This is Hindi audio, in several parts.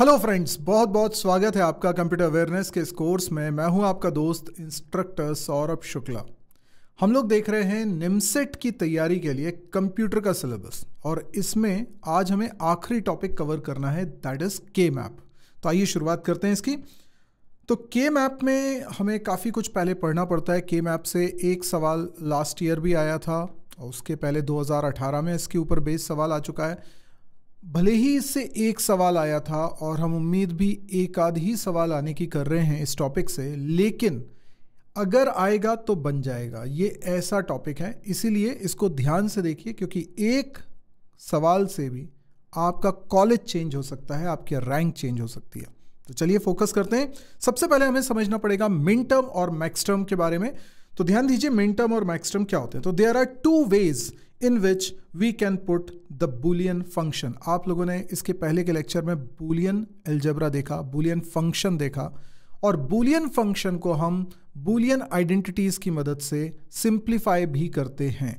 हेलो फ्रेंड्स बहुत बहुत स्वागत है आपका कंप्यूटर अवेयरनेस के इस कोर्स में मैं हूं आपका दोस्त इंस्ट्रक्टर सौरभ शुक्ला हम लोग देख रहे हैं निमसेट की तैयारी के लिए कंप्यूटर का सिलेबस और इसमें आज हमें आखिरी टॉपिक कवर करना है दैट इज़ के मैप तो आइए शुरुआत करते हैं इसकी तो के मैप में हमें काफ़ी कुछ पहले पढ़ना पड़ता है के मैप से एक सवाल लास्ट ईयर भी आया था और उसके पहले 2018 में इसके ऊपर बेस सवाल आ चुका है भले ही इससे एक सवाल आया था और हम उम्मीद भी एक आध ही सवाल आने की कर रहे हैं इस टॉपिक से लेकिन अगर आएगा तो बन जाएगा ये ऐसा टॉपिक है इसीलिए इसको ध्यान से देखिए क्योंकि एक सवाल से भी आपका कॉलेज चेंज हो सकता है आपकी रैंक चेंज हो सकती है तो चलिए फोकस करते हैं सबसे पहले हमें समझना पड़ेगा मिन टर्म और मैक्स टर्म के बारे में तो ध्यान दीजिए मिन टर्म और मैक्स टर्म क्या होते हैं तो there are two ways in which we can put the boolean function आप लोगों ने इसके पहले के लेक्चर में बुलियन एल्जबरा देखा बुलियन फंक्शन देखा और बुलियन फंक्शन को हम बुलियन आइडेंटिटीज़ की मदद से सिंप्लीफाई भी करते हैं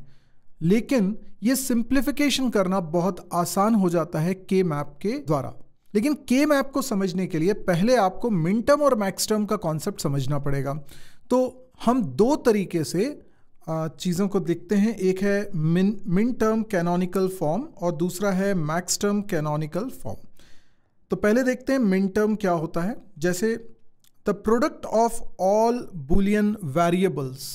लेकिन ये सिंप्लीफिकेशन करना बहुत आसान हो जाता है के मैप के द्वारा लेकिन के मैप को समझने के लिए पहले आपको मिनटर्म और मैक्सटर्म का कॉन्सेप्ट समझना पड़ेगा तो हम दो तरीके से चीज़ों को देखते हैं एक है मिन मिन टर्म कैनोनिकल फॉर्म और दूसरा है मैक्स टर्म कैनोनिकल फॉर्म तो पहले देखते हैं मिन टर्म क्या होता है जैसे the product of all boolean variables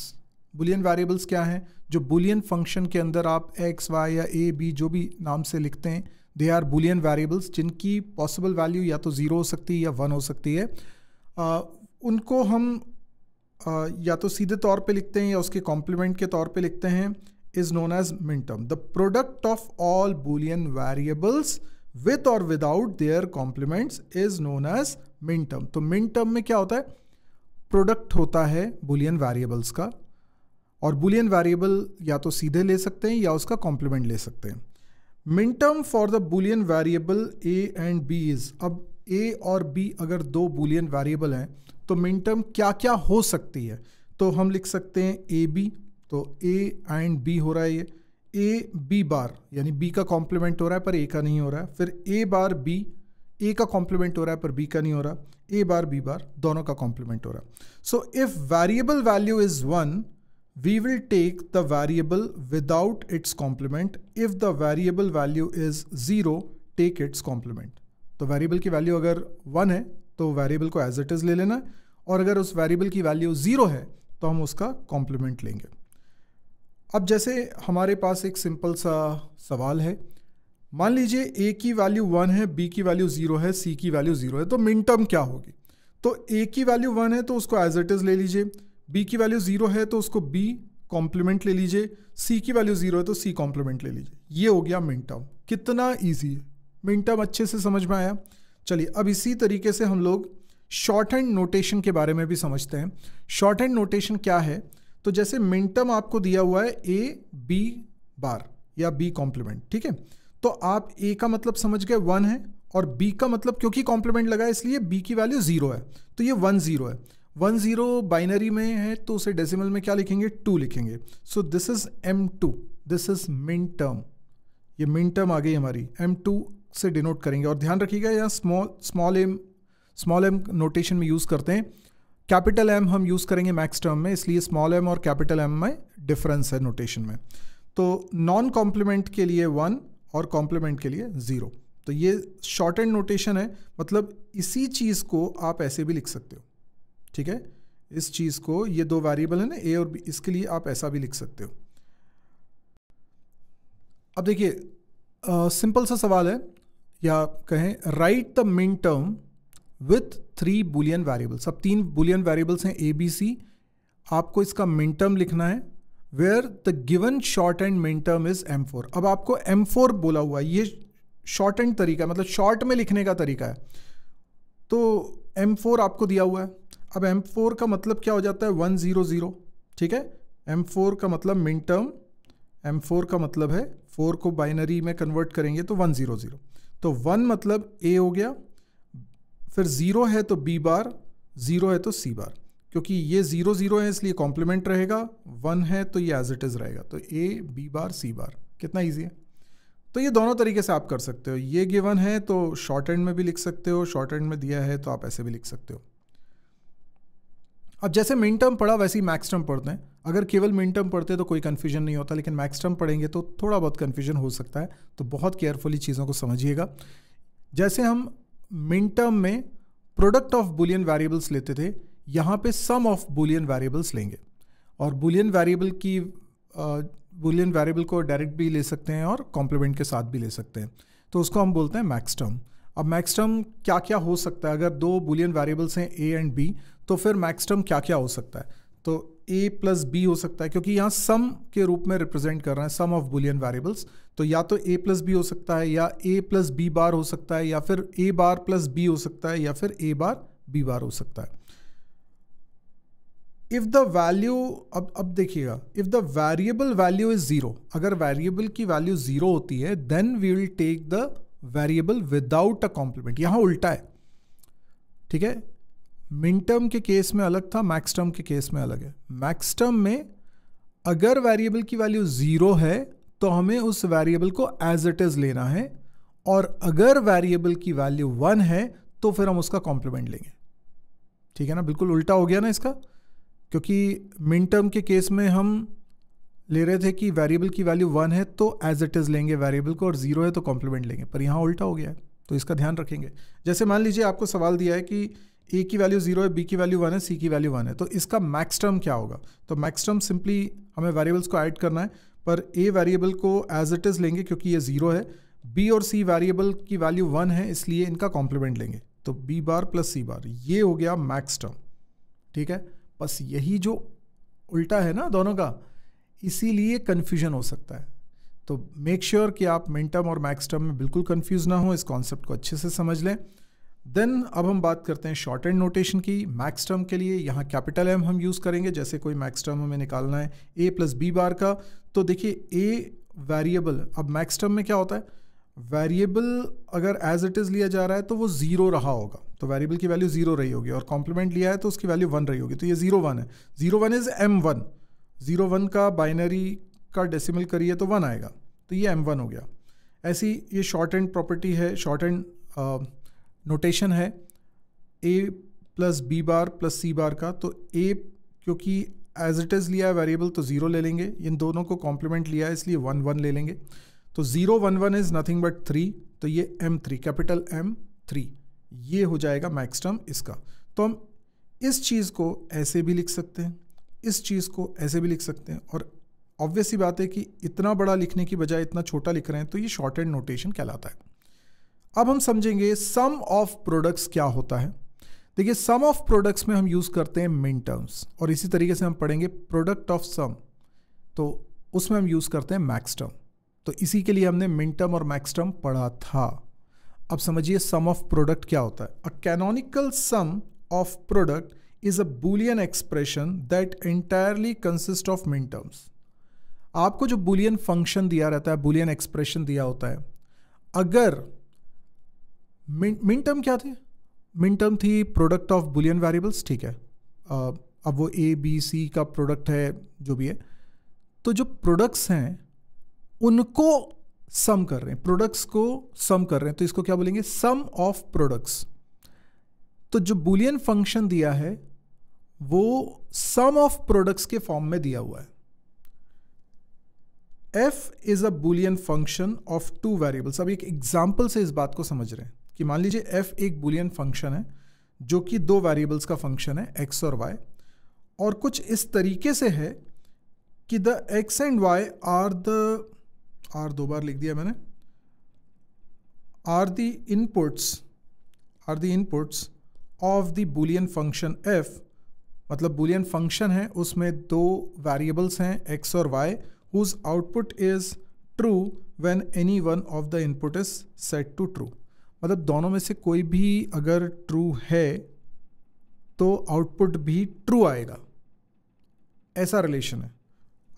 boolean variables क्या हैं जो बुलियन फंक्शन के अंदर आप एक्स वाई या ए बी जो भी नाम से लिखते हैं दे आर बुलियन वेरिएबल्स जिनकी पॉसिबल वैल्यू या तो ज़ीरो हो सकती है या वन हो सकती है आ, उनको हम या तो सीधे तौर पे लिखते हैं या उसके कॉम्प्लीमेंट के तौर पे लिखते हैं is known as minterm the product of all boolean variables with और without their complements is known as minterm तो मिनटम में क्या होता है प्रोडक्ट होता है बुलियन वेरिएबल्स का और बुलियन वेरिएबल या तो सीधे ले सकते हैं या उसका कॉम्प्लीमेंट ले सकते हैं minterm for the boolean variable A and B is अब ए और बी अगर दो बुलियन वेरिएबल हैं तो मिन टर्म क्या क्या हो सकती है तो हम लिख सकते हैं ए बी तो ए एंड बी हो रहा है ये ए बी बार यानी बी का कॉम्प्लीमेंट हो रहा है पर ए का नहीं हो रहा है फिर ए बार बी ए का कॉम्प्लीमेंट हो रहा है पर बी का नहीं हो रहा ए बार बी बार दोनों का कॉम्प्लीमेंट हो रहा है so if variable value is one we will take the variable without its complement if the variable value is zero take its complement तो वेरिएबल की वैल्यू अगर वन है तो वेरिएबल को एज इट इज़ ले लेना और अगर उस वेरिएबल की वैल्यू ज़ीरो है तो हम उसका कॉम्प्लीमेंट लेंगे अब जैसे हमारे पास एक सिंपल सा सवाल है मान लीजिए ए की वैल्यू वन है बी की वैल्यू ज़ीरो है सी की वैल्यू ज़ीरो है तो मिन टर्म क्या होगी तो ए की वैल्यू वन है तो उसको एज इट इज़ ले लीजिए बी की वैल्यू ज़ीरो है तो उसको बी कॉम्प्लीमेंट ले लीजिए सी की वैल्यू ज़ीरो है तो सी कॉम्प्लीमेंट ले लीजिए ये हो गया मिन टर्म कितना ईजी है मिन टर्म अच्छे से समझ में आया चलिए अब इसी तरीके से हम लोग शॉर्ट हैंड नोटेशन के बारे में भी समझते हैं शॉर्ट हैंड नोटेशन क्या है तो जैसे मिनटम आपको दिया हुआ है ए बी बार या बी कॉम्प्लीमेंट ठीक है तो आप ए का मतलब समझ गए वन है और बी का मतलब क्योंकि कॉम्प्लीमेंट लगा है इसलिए बी की वैल्यू जीरो है तो ये वन जीरो है वन जीरो बाइनरी में है तो उसे डेसिमल में क्या लिखेंगे टू लिखेंगे so this is M two this is min term ये मिन टर्म आ गई हमारी एम टू से डिनोट करेंगे और ध्यान रखिएगा यहाँ small small M small M notation में यूज़ करते हैं कैपिटल एम हम यूज़ करेंगे मैक्स टर्म में इसलिए स्मॉल एम और कैपिटल एम में डिफरेंस है नोटेशन में तो नॉन कॉम्प्लीमेंट के लिए वन और कॉम्प्लीमेंट के लिए ज़ीरो तो ये शॉर्ट एंड नोटेशन है मतलब इसी चीज़ को आप ऐसे भी लिख सकते हो ठीक है इस चीज़ को ये दो वेरिएबल है ना ए और बी इसके लिए आप ऐसा भी लिख सकते हो अब देखिए सिंपल सा सवाल है या कहें write the min term with three boolean variables अब तीन बुलियन वेरिएबल्स हैं ए बी सी आपको इसका मिन टर्म लिखना है where the given shorthand min term is M four अब आपको एम फोर बोला हुआ है ये शॉर्ट एंड तरीका मतलब शॉर्ट में लिखने का तरीका है तो एम फोर आपको दिया हुआ है अब एम फोर का मतलब क्या हो जाता है वन ज़ीरो ज़ीरो ठीक है एम फोर का मतलब मिन टर्म एम फोर का मतलब है फोर को बाइनरी में कन्वर्ट करेंगे तो वन ज़ीरो ज़ीरो तो वन मतलब ए हो गया फिर ज़ीरो है तो बी बार ज़ीरो है तो सी बार क्योंकि ये ज़ीरो ज़ीरो है इसलिए कॉम्प्लीमेंट रहेगा वन है तो ये एज इट इज़ रहेगा तो ए बी बार सी बार कितना ईजी है तो ये दोनों तरीके से आप कर सकते हो ये गिवन है तो शॉर्ट एंड में भी लिख सकते हो शॉर्ट एंड में दिया है तो आप ऐसे भी लिख सकते हो अब जैसे मिन टर्म पढ़ा वैसे ही मैक्स टर्म पढ़ते हैं अगर केवल मिन टर्म पढ़ते तो कोई कन्फ्यूजन नहीं होता लेकिन मैक्स टर्म पढ़ेंगे तो थोड़ा बहुत कन्फ्यूजन हो सकता है तो बहुत केयरफुली चीज़ों को समझिएगा जैसे हम मिन टर्म में प्रोडक्ट ऑफ बुलियन वेरिएबल्स लेते थे यहाँ पे सम ऑफ बुलियन वेरिएबल्स लेंगे और बुलियन वेरिएबल की बुलियन वेरिएबल को डायरेक्ट भी ले सकते हैं और कॉम्प्लीमेंट के साथ भी ले सकते हैं तो उसको हम बोलते हैं मैक्स टर्म अब मैक्स टर्म क्या क्या हो सकता है अगर दो बुलियन वेरिएबल्स हैं ए एंड बी तो फिर मैक्स टर्म क्या क्या हो सकता है तो ए प्लस बी हो सकता है क्योंकि यहाँ सम के रूप में रिप्रेजेंट कर रहा है सम ऑफ बुलियन वेरिएबल्स तो या तो ए प्लस बी हो सकता है या ए प्लस बी बार हो सकता है या फिर ए बार प्लस बी हो सकता है या फिर ए बार बी बार हो सकता है इफ़ द वैल्यू अब अब देखिएगा if the variable value is zero अगर वेरिएबल की वैल्यू ज़ीरो होती है then we will take the variable without a complement यहाँ उल्टा है ठीक है मिन टर्म के केस में अलग था मैक्स टर्म के केस में अलग है मैक्स टर्म में अगर वेरिएबल की वैल्यू ज़ीरो है तो हमें उस वेरिएबल को एज इट इज़ लेना है और अगर वेरिएबल की वैल्यू वन है तो फिर हम उसका कॉम्प्लीमेंट लेंगे ठीक है ना बिल्कुल उल्टा हो गया ना इसका क्योंकि मिन टर्म के केस में हम ले रहे थे कि वेरिएबल की वैल्यू वन है तो एज इट इज़ लेंगे वेरिएबल को और ज़ीरो है तो कॉम्प्लीमेंट लेंगे पर यहाँ उल्टा हो गया है तो इसका ध्यान रखेंगे जैसे मान लीजिए आपको सवाल दिया है कि ए की वैल्यू जीरो है बी की वैल्यू वन है सी की वैल्यू वन है तो इसका मैक्स टर्म क्या होगा तो मैक्स टर्म सिंपली हमें वेरिएबल्स को ऐड करना है पर ए वेरिएबल को एज इट इज़ लेंगे क्योंकि ये ज़ीरो है बी और सी वेरिएबल की वैल्यू वन है इसलिए इनका कॉम्प्लीमेंट लेंगे तो बी बार प्लस सी बार ये हो गया मैक्स टर्म ठीक है बस यही जो उल्टा है ना दोनों का इसीलिए कन्फ्यूजन हो सकता है तो मेक श्योर sure कि आप मिनटर्म और मैक्स टर्म में बिल्कुल कन्फ्यूज़ ना हो इस कॉन्सेप्ट को अच्छे से समझ लें देन अब हम बात करते हैं शॉर्ट एंड नोटेशन की मैक्स टर्म के लिए यहाँ कैपिटल एम हम यूज़ करेंगे जैसे कोई मैक्स टर्म हमें निकालना है ए प्लस बी बार का तो देखिए ए वेरिएबल अब मैक्स टर्म में क्या होता है वेरिएबल अगर एज इट इज़ लिया जा रहा है तो वो ज़ीरो रहा होगा तो वेरिएबल की वैल्यू ज़ीरो रही होगी और कॉम्प्लीमेंट लिया है तो उसकी वैल्यू वन रही होगी तो ये ज़ीरो वन है zero one is M one zero one का बाइनरी का डेसिमल करिए तो वन आएगा तो ये एम वन हो गया ऐसी ये शॉर्ट एंड प्रॉपर्टी है शॉर्ट एंड नोटेशन है A plus B bar plus C bar का तो ए क्योंकि एज इट इज़ लिया है वेरिएबल तो ज़ीरो ले लेंगे इन दोनों को कॉम्प्लीमेंट लिया है इसलिए वन वन ले लेंगे तो zero one one is nothing but three तो ये M three capital M three ये हो जाएगा मैक्स टर्म इसका तो हम इस चीज़ को ऐसे भी लिख सकते हैं इस चीज़ को ऐसे भी लिख सकते हैं और ऑब्वियसली बात है कि इतना बड़ा लिखने की बजाय इतना छोटा लिख रहे हैं तो ये शॉर्ट एंड नोटेशन कहलाता है अब हम समझेंगे सम ऑफ प्रोडक्ट्स क्या होता है देखिए सम ऑफ प्रोडक्ट्स में हम यूज़ करते हैं मिन टर्म्स और इसी तरीके से हम पढ़ेंगे प्रोडक्ट ऑफ सम तो उसमें हम यूज़ करते हैं मैक्स टर्म तो इसी के लिए हमने मिन टर्म और मैक्स टर्म पढ़ा था अब समझिए सम ऑफ प्रोडक्ट क्या होता है a canonical sum of product is a boolean expression that entirely consist of min terms आपको जो बुलियन फंक्शन दिया रहता है बुलियन एक्सप्रेशन दिया होता है अगर मिन टर्म क्या थे मिन टर्म थी प्रोडक्ट ऑफ बुलियन वेरिएबल्स ठीक है uh, अब वो ए बी सी का प्रोडक्ट है जो भी है तो जो प्रोडक्ट्स हैं उनको सम कर रहे हैं प्रोडक्ट्स को सम कर रहे हैं तो इसको क्या बोलेंगे सम ऑफ प्रोडक्ट्स तो जो बुलियन फंक्शन दिया है वो सम ऑफ प्रोडक्ट्स के फॉर्म में दिया हुआ है F is a boolean function of two variables अब एक एग्जाम्पल से इस बात को समझ रहे हैं कि मान लीजिए एफ एक बुलियन फंक्शन है जो कि दो वेरिएबल्स का फंक्शन है एक्स और वाई और कुछ इस तरीके से है कि the X and Y are the are दो बार लिख दिया मैंने are the inputs are the inputs of the boolean function F मतलब बुलियन फंक्शन है उसमें दो वेरिएबल्स हैं एक्स और Y whose output is true when any one of the input is set to true मतलब दोनों में से कोई भी अगर ट्रू है तो आउटपुट भी ट्रू आएगा ऐसा रिलेशन है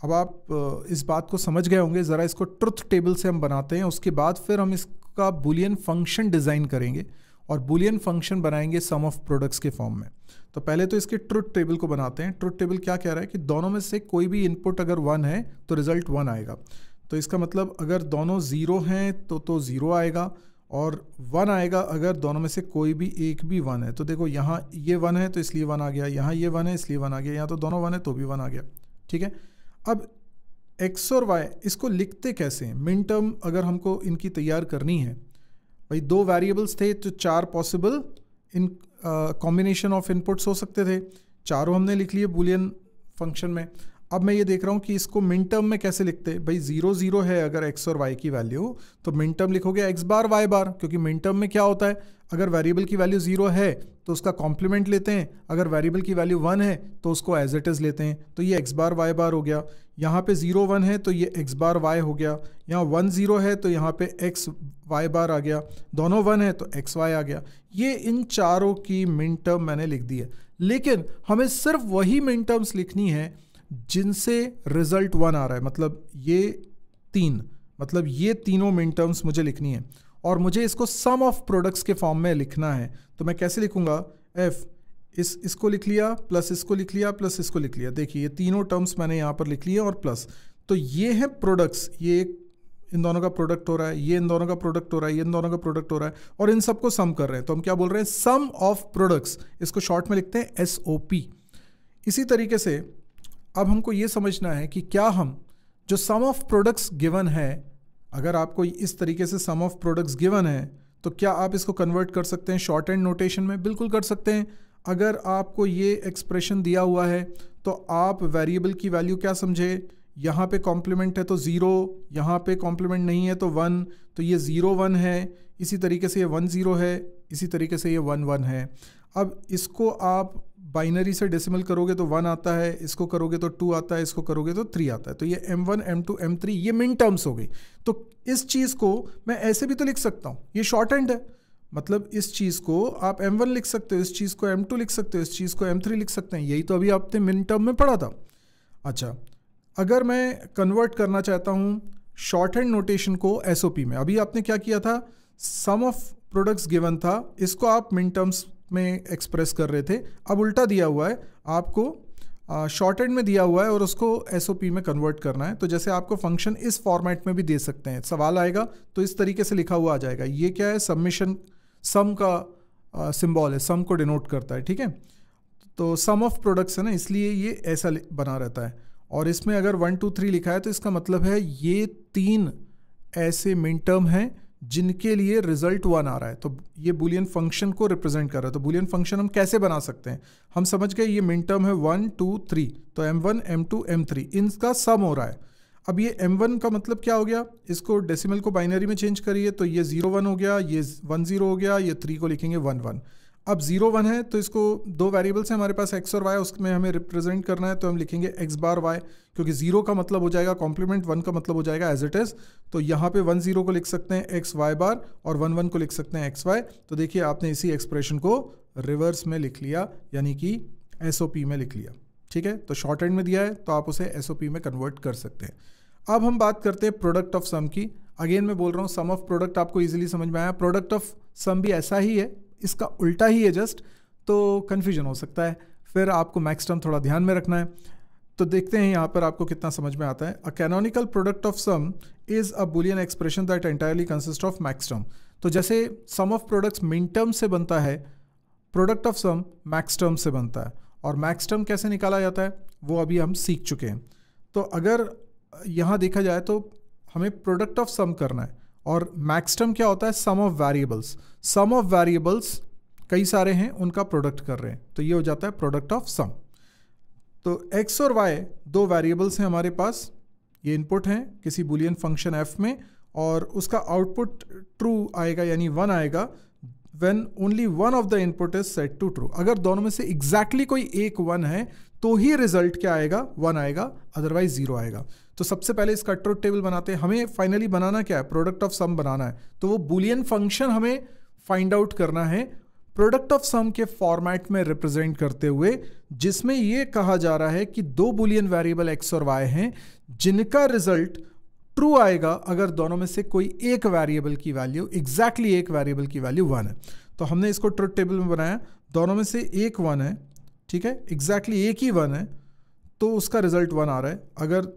अब आप इस बात को समझ गए होंगे ज़रा इसको ट्रुथ टेबल से हम बनाते हैं उसके बाद फिर हम इसका बुलियन फंक्शन डिज़ाइन करेंगे और बुलियन फंक्शन बनाएंगे सम ऑफ प्रोडक्ट्स के फॉर्म में तो पहले तो इसके ट्रुथ टेबल को बनाते हैं ट्रुथ टेबल क्या कह रहा है कि दोनों में से कोई भी इनपुट अगर वन है तो रिज़ल्ट वन आएगा तो इसका मतलब अगर दोनों ज़ीरो हैं तो तो ज़ीरो आएगा और वन आएगा अगर दोनों में से कोई भी एक भी वन है तो देखो यहाँ ये वन है तो इसलिए वन आ गया यहाँ ये वन है इसलिए वन आ गया यहाँ तो दोनों वन है तो भी वन आ गया ठीक है अब एक्स और वाई इसको लिखते कैसे हैं मिन टर्म अगर हमको इनकी तैयार करनी है भाई दो वेरिएबल्स थे तो चार possible in combination of inputs हो सकते थे चारों हमने लिख लिए बुलियन फंक्शन में अब मैं ये देख रहा हूँ कि इसको मिन टर्म में कैसे लिखते हैं भाई जीरो जीरो है अगर एक्स और वाई की वैल्यू तो मिन टर्म लिखोगे एक्स बार वाई बार क्योंकि मिन टर्म में क्या होता है अगर वेरिएबल की वैल्यू जीरो है तो उसका कॉम्प्लीमेंट लेते हैं अगर वेरिएबल की वैल्यू वन है तो उसको एज इट इज़ लेते हैं तो ये एक्स बार वाई बार हो गया यहाँ पे जीरो वन है तो ये एक्स बार वाई हो गया यहाँ वन जीरो है तो यहाँ पे एक्स वाई बार आ गया दोनों वन है तो एक्स वाई आ गया ये इन चारों की मिन टर्म मैंने लिख दी है लेकिन हमें सिर्फ वही मिन टर्म्स लिखनी है जिनसे रिजल्ट वन आ रहा है मतलब ये तीन मतलब ये तीनों मिन टर्म्स मुझे लिखनी है और मुझे इसको सम ऑफ प्रोडक्ट्स के फॉर्म में लिखना है तो मैं कैसे लिखूंगा एफ़ इस इसको लिख लिया प्लस इसको लिख लिया प्लस इसको लिख लिया देखिए ये तीनों टर्म्स मैंने यहाँ पर लिख लिए और प्लस तो ये है प्रोडक्ट्स ये एक इन दोनों का प्रोडक्ट हो रहा है ये इन दोनों का प्रोडक्ट हो रहा है ये इन दोनों का प्रोडक्ट हो रहा है और इन सबको सम कर रहे हैं तो हम क्या बोल रहे हैं सम ऑफ प्रोडक्ट्स इसको शॉर्ट में लिखते हैं एस इसी तरीके से अब हमको ये समझना है कि क्या हम जो सम ऑफ प्रोडक्ट्स गिवन है अगर आपको इस तरीके से सम ऑफ प्रोडक्ट्स गिवन है तो क्या आप इसको कन्वर्ट कर सकते हैं शॉर्ट एंड नोटेशन में बिल्कुल कर सकते हैं अगर आपको ये एक्सप्रेशन दिया हुआ है तो आप वेरिएबल की वैल्यू क्या समझे यहाँ पे कॉम्प्लीमेंट है तो ज़ीरो यहाँ पे कॉम्प्लीमेंट नहीं है तो वन तो ये ज़ीरो वन है इसी तरीके से ये वन ज़ीरो है इसी तरीके से ये वन वन है अब इसको आप बाइनरी से डेसिमल करोगे तो वन आता है इसको करोगे तो टू आता है इसको करोगे तो थ्री आता है तो ये M one M two M three ये मिन टर्म्स हो गई तो इस चीज़ को मैं ऐसे भी तो लिख सकता हूँ ये शॉर्ट एंड है मतलब इस चीज़ को आप एम वन लिख सकते हो इस चीज़ को एम टू लिख सकते हो इस चीज़ को एम थ्री लिख सकते हैं यही तो अभी आपने मिन टर्म में पढ़ा था अच्छा अगर मैं कन्वर्ट करना चाहता हूँ शॉर्ट हैंड नोटेशन को एस में अभी आपने क्या किया था सम ऑफ प्रोडक्ट्स गिवन था इसको आप मिन टर्म्स में एक्सप्रेस कर रहे थे अब उल्टा दिया हुआ है आपको शॉर्ट एंड में दिया हुआ है और उसको एस में कन्वर्ट करना है तो जैसे आपको फंक्शन इस फॉर्मेट में भी दे सकते हैं सवाल आएगा तो इस तरीके से लिखा हुआ आ जाएगा ये क्या है सबमिशन सम का सिम्बॉल है सम को डिनोट करता है ठीक है तो सम ऑफ प्रोडक्ट्स है ना इसलिए ये ऐसा बना रहता है और इसमें अगर वन टू थ्री लिखा है तो इसका मतलब है ये तीन ऐसे मिन टर्म हैं जिनके लिए रिजल्ट वन आ रहा है तो ये बुलियन फंक्शन को रिप्रेजेंट कर रहा है तो बुलियन फंक्शन हम कैसे बना सकते हैं हम समझ गए ये मिन टर्म है वन टू थ्री तो M one M two M three इनका सम हो रहा है अब ये एम वन का मतलब क्या हो गया इसको डेसिमल को बाइनरी में चेंज करिए तो ये जीरो वन हो गया ये वन जीरो हो गया ये थ्री को लिखेंगे वन वन अब जीरो वन है तो इसको दो वेरिएबल्स हैं हमारे पास एक्स और वाई उसमें हमें रिप्रेजेंट करना है तो हम लिखेंगे एक्स बार वाई क्योंकि जीरो का मतलब हो जाएगा कॉम्प्लीमेंट वन का मतलब हो जाएगा एज इट इज़ तो यहाँ पे वन जीरो को लिख सकते हैं एक्स वाई बार और वन वन को लिख सकते हैं एक्स वाई तो देखिए आपने इसी एक्सप्रेशन को रिवर्स में लिख लिया यानी कि एस में लिख लिया ठीक है तो शॉर्ट एंड में दिया है तो आप उसे एस में कन्वर्ट कर सकते हैं अब हम बात करते हैं प्रोडक्ट ऑफ सम की अगेन मैं बोल रहा हूँ सम ऑफ प्रोडक्ट आपको ईजिली समझ में आया प्रोडक्ट ऑफ सम भी ऐसा ही है इसका उल्टा ही है जस्ट तो कन्फ्यूजन हो सकता है फिर आपको मैक्स टर्म थोड़ा ध्यान में रखना है तो देखते हैं यहाँ पर आपको कितना समझ में आता है a canonical product of sum is a boolean expression that entirely consist of max term तो जैसे sum of products min term से बनता है product of sum max term से बनता है और मैक्स टर्म कैसे निकाला जाता है वो अभी हम सीख चुके हैं तो अगर यहाँ देखा जाए तो हमें प्रोडक्ट ऑफ सम करना है और मैक्स टर्म क्या होता है sum of variables sum of variables कई सारे हैं उनका प्रोडक्ट कर रहे हैं तो ये हो जाता है प्रोडक्ट ऑफ सम तो एक्स और वाई दो वेरिएबल्स हैं हमारे पास ये इनपुट हैं किसी बुलियन फंक्शन एफ में और उसका आउटपुट ट्रू आएगा यानी वन आएगा when only one of the input is set to true अगर दोनों में से एग्जैक्टली exactly कोई एक वन है तो ही रिजल्ट क्या आएगा वन आएगा अदरवाइज जीरो आएगा तो सबसे पहले इसका कटरोट टेबल बनाते हैं हमें फाइनली बनाना क्या है प्रोडक्ट ऑफ सम बनाना है तो वो बुलियन फंक्शन हमें फाइंड आउट करना है प्रोडक्ट ऑफ सम के फॉर्मेट में रिप्रेजेंट करते हुए जिसमें ये कहा जा रहा है कि दो बुलियन वेरिएबल एक्स और वाई हैं जिनका रिजल्ट ट्रू आएगा अगर दोनों में से कोई एक वेरिएबल की वैल्यू एग्जैक्टली exactly एक वेरिएबल की वैल्यू वन है तो हमने इसको ट्रुथ टेबल में बनाया दोनों में से एक वन है ठीक है एग्जैक्टली exactly एक ही वन है तो उसका रिजल्ट वन आ रहा है अगर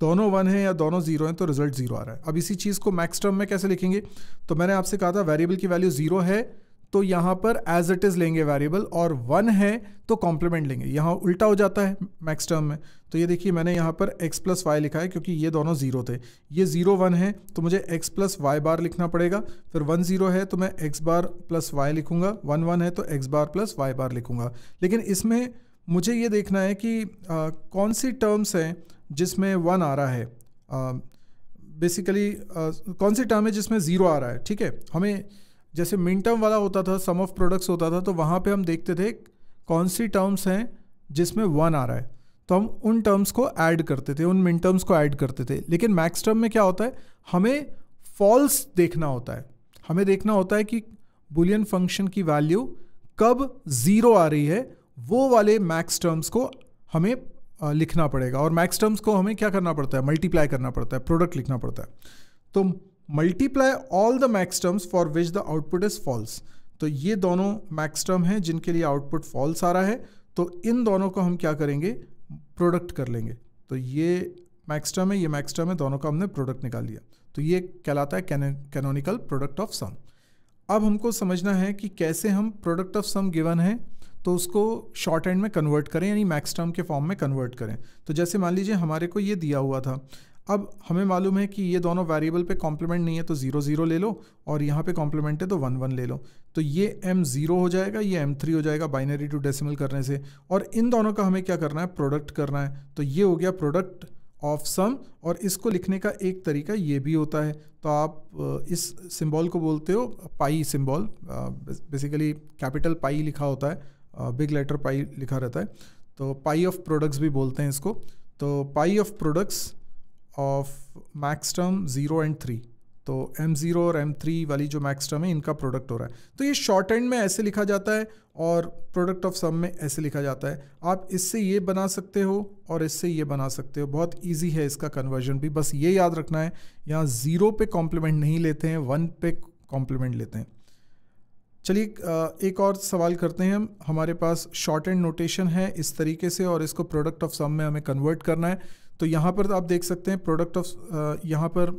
दोनों वन है या दोनों जीरो हैं तो रिजल्ट जीरो आ रहा है अब इसी चीज़ को मैक्स टर्म में कैसे लिखेंगे तो मैंने आपसे कहा था वेरिएबल की वैल्यू जीरो है तो यहाँ पर एज इट इज़ लेंगे वेरिएबल और वन है तो कॉम्प्लीमेंट लेंगे यहाँ उल्टा हो जाता है मैक्स टर्म में तो ये देखिए मैंने यहाँ पर x प्लस वाई लिखा है क्योंकि ये दोनों ज़ीरो थे ये ज़ीरो वन है तो मुझे x प्लस वाई बार लिखना पड़ेगा फिर वन ज़ीरो है तो मैं x बार प्लस वाई लिखूंगा वन वन है तो x bar plus Y bar लिखूंगा लेकिन इसमें मुझे ये देखना है कि आ, कौन सी टर्म्स हैं जिसमें वन आ रहा है बेसिकली कौन सी टर्म है जिसमें ज़ीरो आ रहा है ठीक है हमें जैसे मिन टर्म वाला होता था सम ऑफ प्रोडक्ट्स होता था तो वहाँ पे हम देखते थे कौन सी टर्म्स हैं जिसमें वन आ रहा है तो हम उन टर्म्स को ऐड करते थे उन मिन टर्म्स को ऐड करते थे लेकिन मैक्स टर्म में क्या होता है हमें फॉल्स देखना होता है हमें देखना होता है कि बुलियन फंक्शन की वैल्यू कब ज़ीरो आ रही है वो वाले मैक्स टर्म्स को हमें लिखना पड़ेगा और मैक्स टर्म्स को हमें क्या करना पड़ता है मल्टीप्लाई करना पड़ता है प्रोडक्ट लिखना पड़ता है तो multiply all the max terms for which the output is false तो ये दोनों मैक्स टर्म हैं जिनके लिए आउटपुट फॉल्स आ रहा है तो इन दोनों को हम क्या करेंगे प्रोडक्ट कर लेंगे तो ये मैक्स टर्म है ये मैक्स टर्म है दोनों का हमने प्रोडक्ट निकाल लिया तो ये कहलाता है कैनोनिकल प्रोडक्ट ऑफ सम अब हमको समझना है कि कैसे हम प्रोडक्ट ऑफ सम गिवन है तो उसको शॉर्ट एंड में कन्वर्ट करें यानी मैक्स टर्म के फॉर्म में कन्वर्ट करें तो जैसे मान लीजिए हमारे को ये दिया हुआ था अब हमें मालूम है कि ये दोनों वेरिएबल पे कॉम्प्लीमेंट नहीं है तो ज़ीरो ज़ीरो ले लो और यहाँ पे कॉम्प्लीमेंट है तो वन वन ले लो तो ये एम ज़ीरो हो जाएगा ये एम थ्री हो जाएगा बाइनरी टू डेसिमल करने से और इन दोनों का हमें क्या करना है प्रोडक्ट करना है तो ये हो गया प्रोडक्ट ऑफ सम और इसको लिखने का एक तरीका ये भी होता है तो आप इस सिंबल को बोलते हो pi symbol basically capital pi लिखा होता है बिग लेटर पाई लिखा रहता है तो पाई ऑफ प्रोडक्ट्स भी बोलते हैं इसको तो pi of products of max term zero and three तो एम ज़ीरो और एम थ्री वाली जो मैक्स टर्म है इनका प्रोडक्ट हो रहा है तो ये शॉर्ट एंड में ऐसे लिखा जाता है और प्रोडक्ट ऑफ सम में ऐसे लिखा जाता है आप इससे ये बना सकते हो और इससे ये बना सकते हो बहुत ईजी है इसका कन्वर्जन भी बस ये याद रखना है यहाँ ज़ीरो पे कॉम्प्लीमेंट नहीं लेते हैं वन पे कॉम्प्लीमेंट लेते हैं चलिए एक और सवाल करते हैं हम हमारे पास शॉर्ट एंड नोटेशन है इस तरीके से और इसको प्रोडक्ट ऑफ सम में हमें कन्वर्ट करना है तो यहाँ पर आप देख सकते हैं प्रोडक्ट ऑफ यहाँ पर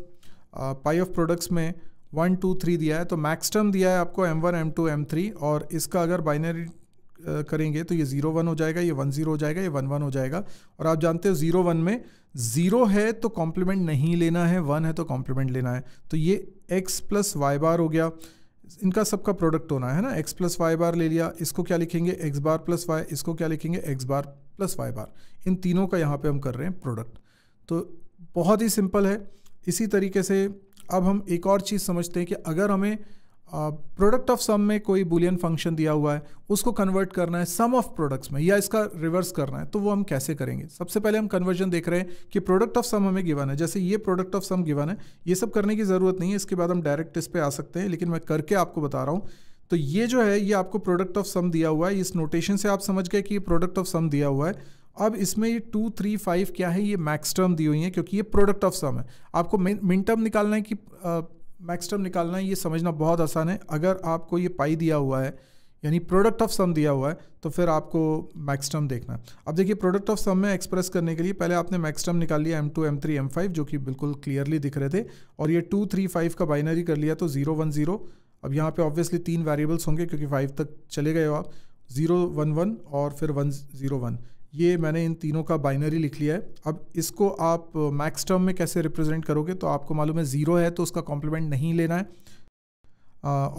पाई ऑफ प्रोडक्ट्स में वन टू थ्री दिया है तो मैक्स टर्म दिया है आपको M one M two M three और इसका अगर बाइनरी करेंगे तो ये ज़ीरो वन हो जाएगा ये वन ज़ीरो हो जाएगा ये वन वन हो जाएगा और आप जानते हो ज़ीरो वन में ज़ीरो है तो कॉम्प्लीमेंट नहीं लेना है वन है तो कॉम्प्लीमेंट लेना है तो ये एक्स प्लस वाई बार हो गया इनका सबका प्रोडक्ट होना है ना एक्स प्लस वाई बार ले लिया इसको क्या लिखेंगे एक्स बार प्लस वाई इसको क्या लिखेंगे X bar plus Y bar इन तीनों का यहाँ पे हम कर रहे हैं प्रोडक्ट तो बहुत ही सिंपल है इसी तरीके से अब हम एक और चीज़ समझते हैं कि अगर हमें प्रोडक्ट ऑफ सम में कोई बुलियन फंक्शन दिया हुआ है उसको कन्वर्ट करना है सम ऑफ प्रोडक्ट्स में या इसका रिवर्स करना है तो वो हम कैसे करेंगे सबसे पहले हम कन्वर्जन देख रहे हैं कि प्रोडक्ट ऑफ सम हमें गिवन है जैसे ये प्रोडक्ट ऑफ सम गिवन है ये सब करने की ज़रूरत नहीं है इसके बाद हम डायरेक्ट इस पर आ सकते हैं लेकिन मैं करके आपको बता रहा हूँ तो ये जो है ये आपको प्रोडक्ट ऑफ सम दिया हुआ है इस नोटेशन से आप समझ गए कि ये प्रोडक्ट ऑफ सम दिया हुआ है अब इसमें ये टू थ्री फाइव क्या है ये मैक्स टर्म दी हुई है क्योंकि ये प्रोडक्ट ऑफ सम है आपको मिन टर्म निकालना है कि मैक्स टर्म निकालना ये समझना बहुत आसान है अगर आपको ये पाई दिया हुआ है यानी प्रोडक्ट ऑफ सम दिया हुआ है तो फिर आपको मैक्स टर्म देखना है अब देखिए प्रोडक्ट ऑफ सम में एक्सप्रेस करने के लिए पहले आपने मैक्स टर्म निकाल लिया M two M three M five जो कि बिल्कुल क्लियरली दिख रहे थे और ये टू थ्री फाइव का बाइनरी कर लिया तो जीरो वन जीरो अब यहाँ पे ऑब्वियसली तीन वेरिएबल्स होंगे क्योंकि फाइव तक चले गए हो आप जीरो वन वन और फिर वन जीरो वन ये मैंने इन तीनों का बाइनरी लिख लिया है अब इसको आप मैक्स टर्म में कैसे रिप्रेजेंट करोगे तो आपको मालूम है ज़ीरो है तो उसका कॉम्प्लीमेंट नहीं लेना है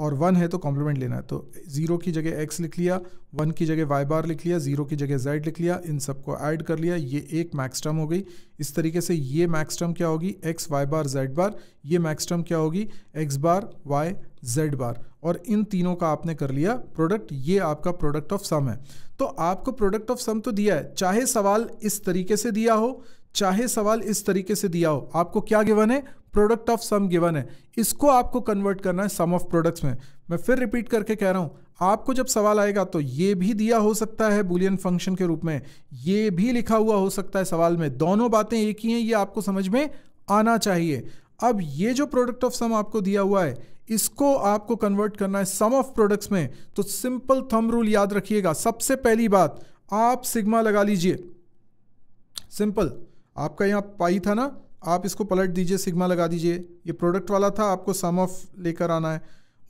और वन है तो कॉम्प्लीमेंट लेना है तो ज़ीरो की जगह एक्स लिख लिया वन की जगह वाई बार लिख लिया ज़ीरो की जगह जेड लिख लिया इन सबको ऐड कर लिया ये एक मैक्स टर्म हो गई इस तरीके से ये मैक्स टर्म क्या होगी X Y bar Z bar ये मैक्स टर्म क्या होगी X bar Y Z bar और इन तीनों का आपने कर लिया प्रोडक्ट ये आपका प्रोडक्ट ऑफ सम है तो आपको प्रोडक्ट ऑफ सम तो दिया है चाहे सवाल इस तरीके से दिया हो चाहे सवाल इस तरीके से दिया हो आपको क्या गिवन है प्रोडक्ट ऑफ सम गिवन है इसको आपको कन्वर्ट करना है सम ऑफ प्रोडक्ट्स में मैं फिर रिपीट करके कह रहा हूँ आपको जब सवाल आएगा तो ये भी दिया हो सकता है बुलियन फंक्शन के रूप में ये भी लिखा हुआ हो सकता है सवाल में दोनों बातें एक ही हैं ये आपको समझ में आना चाहिए अब ये जो प्रोडक्ट ऑफ सम आपको दिया हुआ है इसको आपको कन्वर्ट करना है सम ऑफ प्रोडक्ट्स में तो सिंपल थम रूल याद रखिएगा सबसे पहली बात आप सिग्मा लगा लीजिए सिंपल आपका यहाँ पाई था ना आप इसको पलट दीजिए सिग्मा लगा दीजिए ये प्रोडक्ट वाला था आपको सम ऑफ लेकर आना है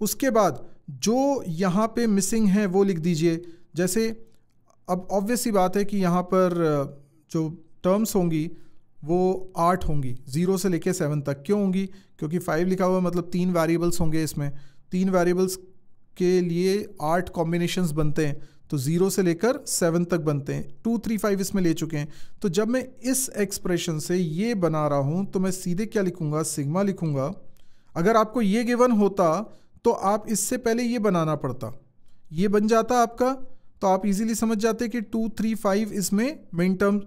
उसके बाद जो यहाँ पे मिसिंग है वो लिख दीजिए जैसे अब ऑब्वियस ही बात है कि यहाँ पर जो टर्म्स होंगी वो आठ होंगी ज़ीरो से लेके सेवन तक क्यों होंगी क्योंकि फाइव लिखा हुआ मतलब तीन वेरिएबल्स होंगे इसमें तीन वेरिएबल्स के लिए आठ कॉम्बिनेशंस बनते हैं तो ज़ीरो से लेकर सेवन तक बनते हैं टू थ्री फाइव इसमें ले चुके हैं तो जब मैं इस एक्सप्रेशन से ये बना रहा हूँ तो मैं सीधे क्या लिखूँगा सिग्मा लिखूँगा अगर आपको ये गिवन होता तो आप इससे पहले ये बनाना पड़ता ये बन जाता आपका तो आप इजीली समझ जाते कि टू थ्री फाइव इसमें मेन टर्म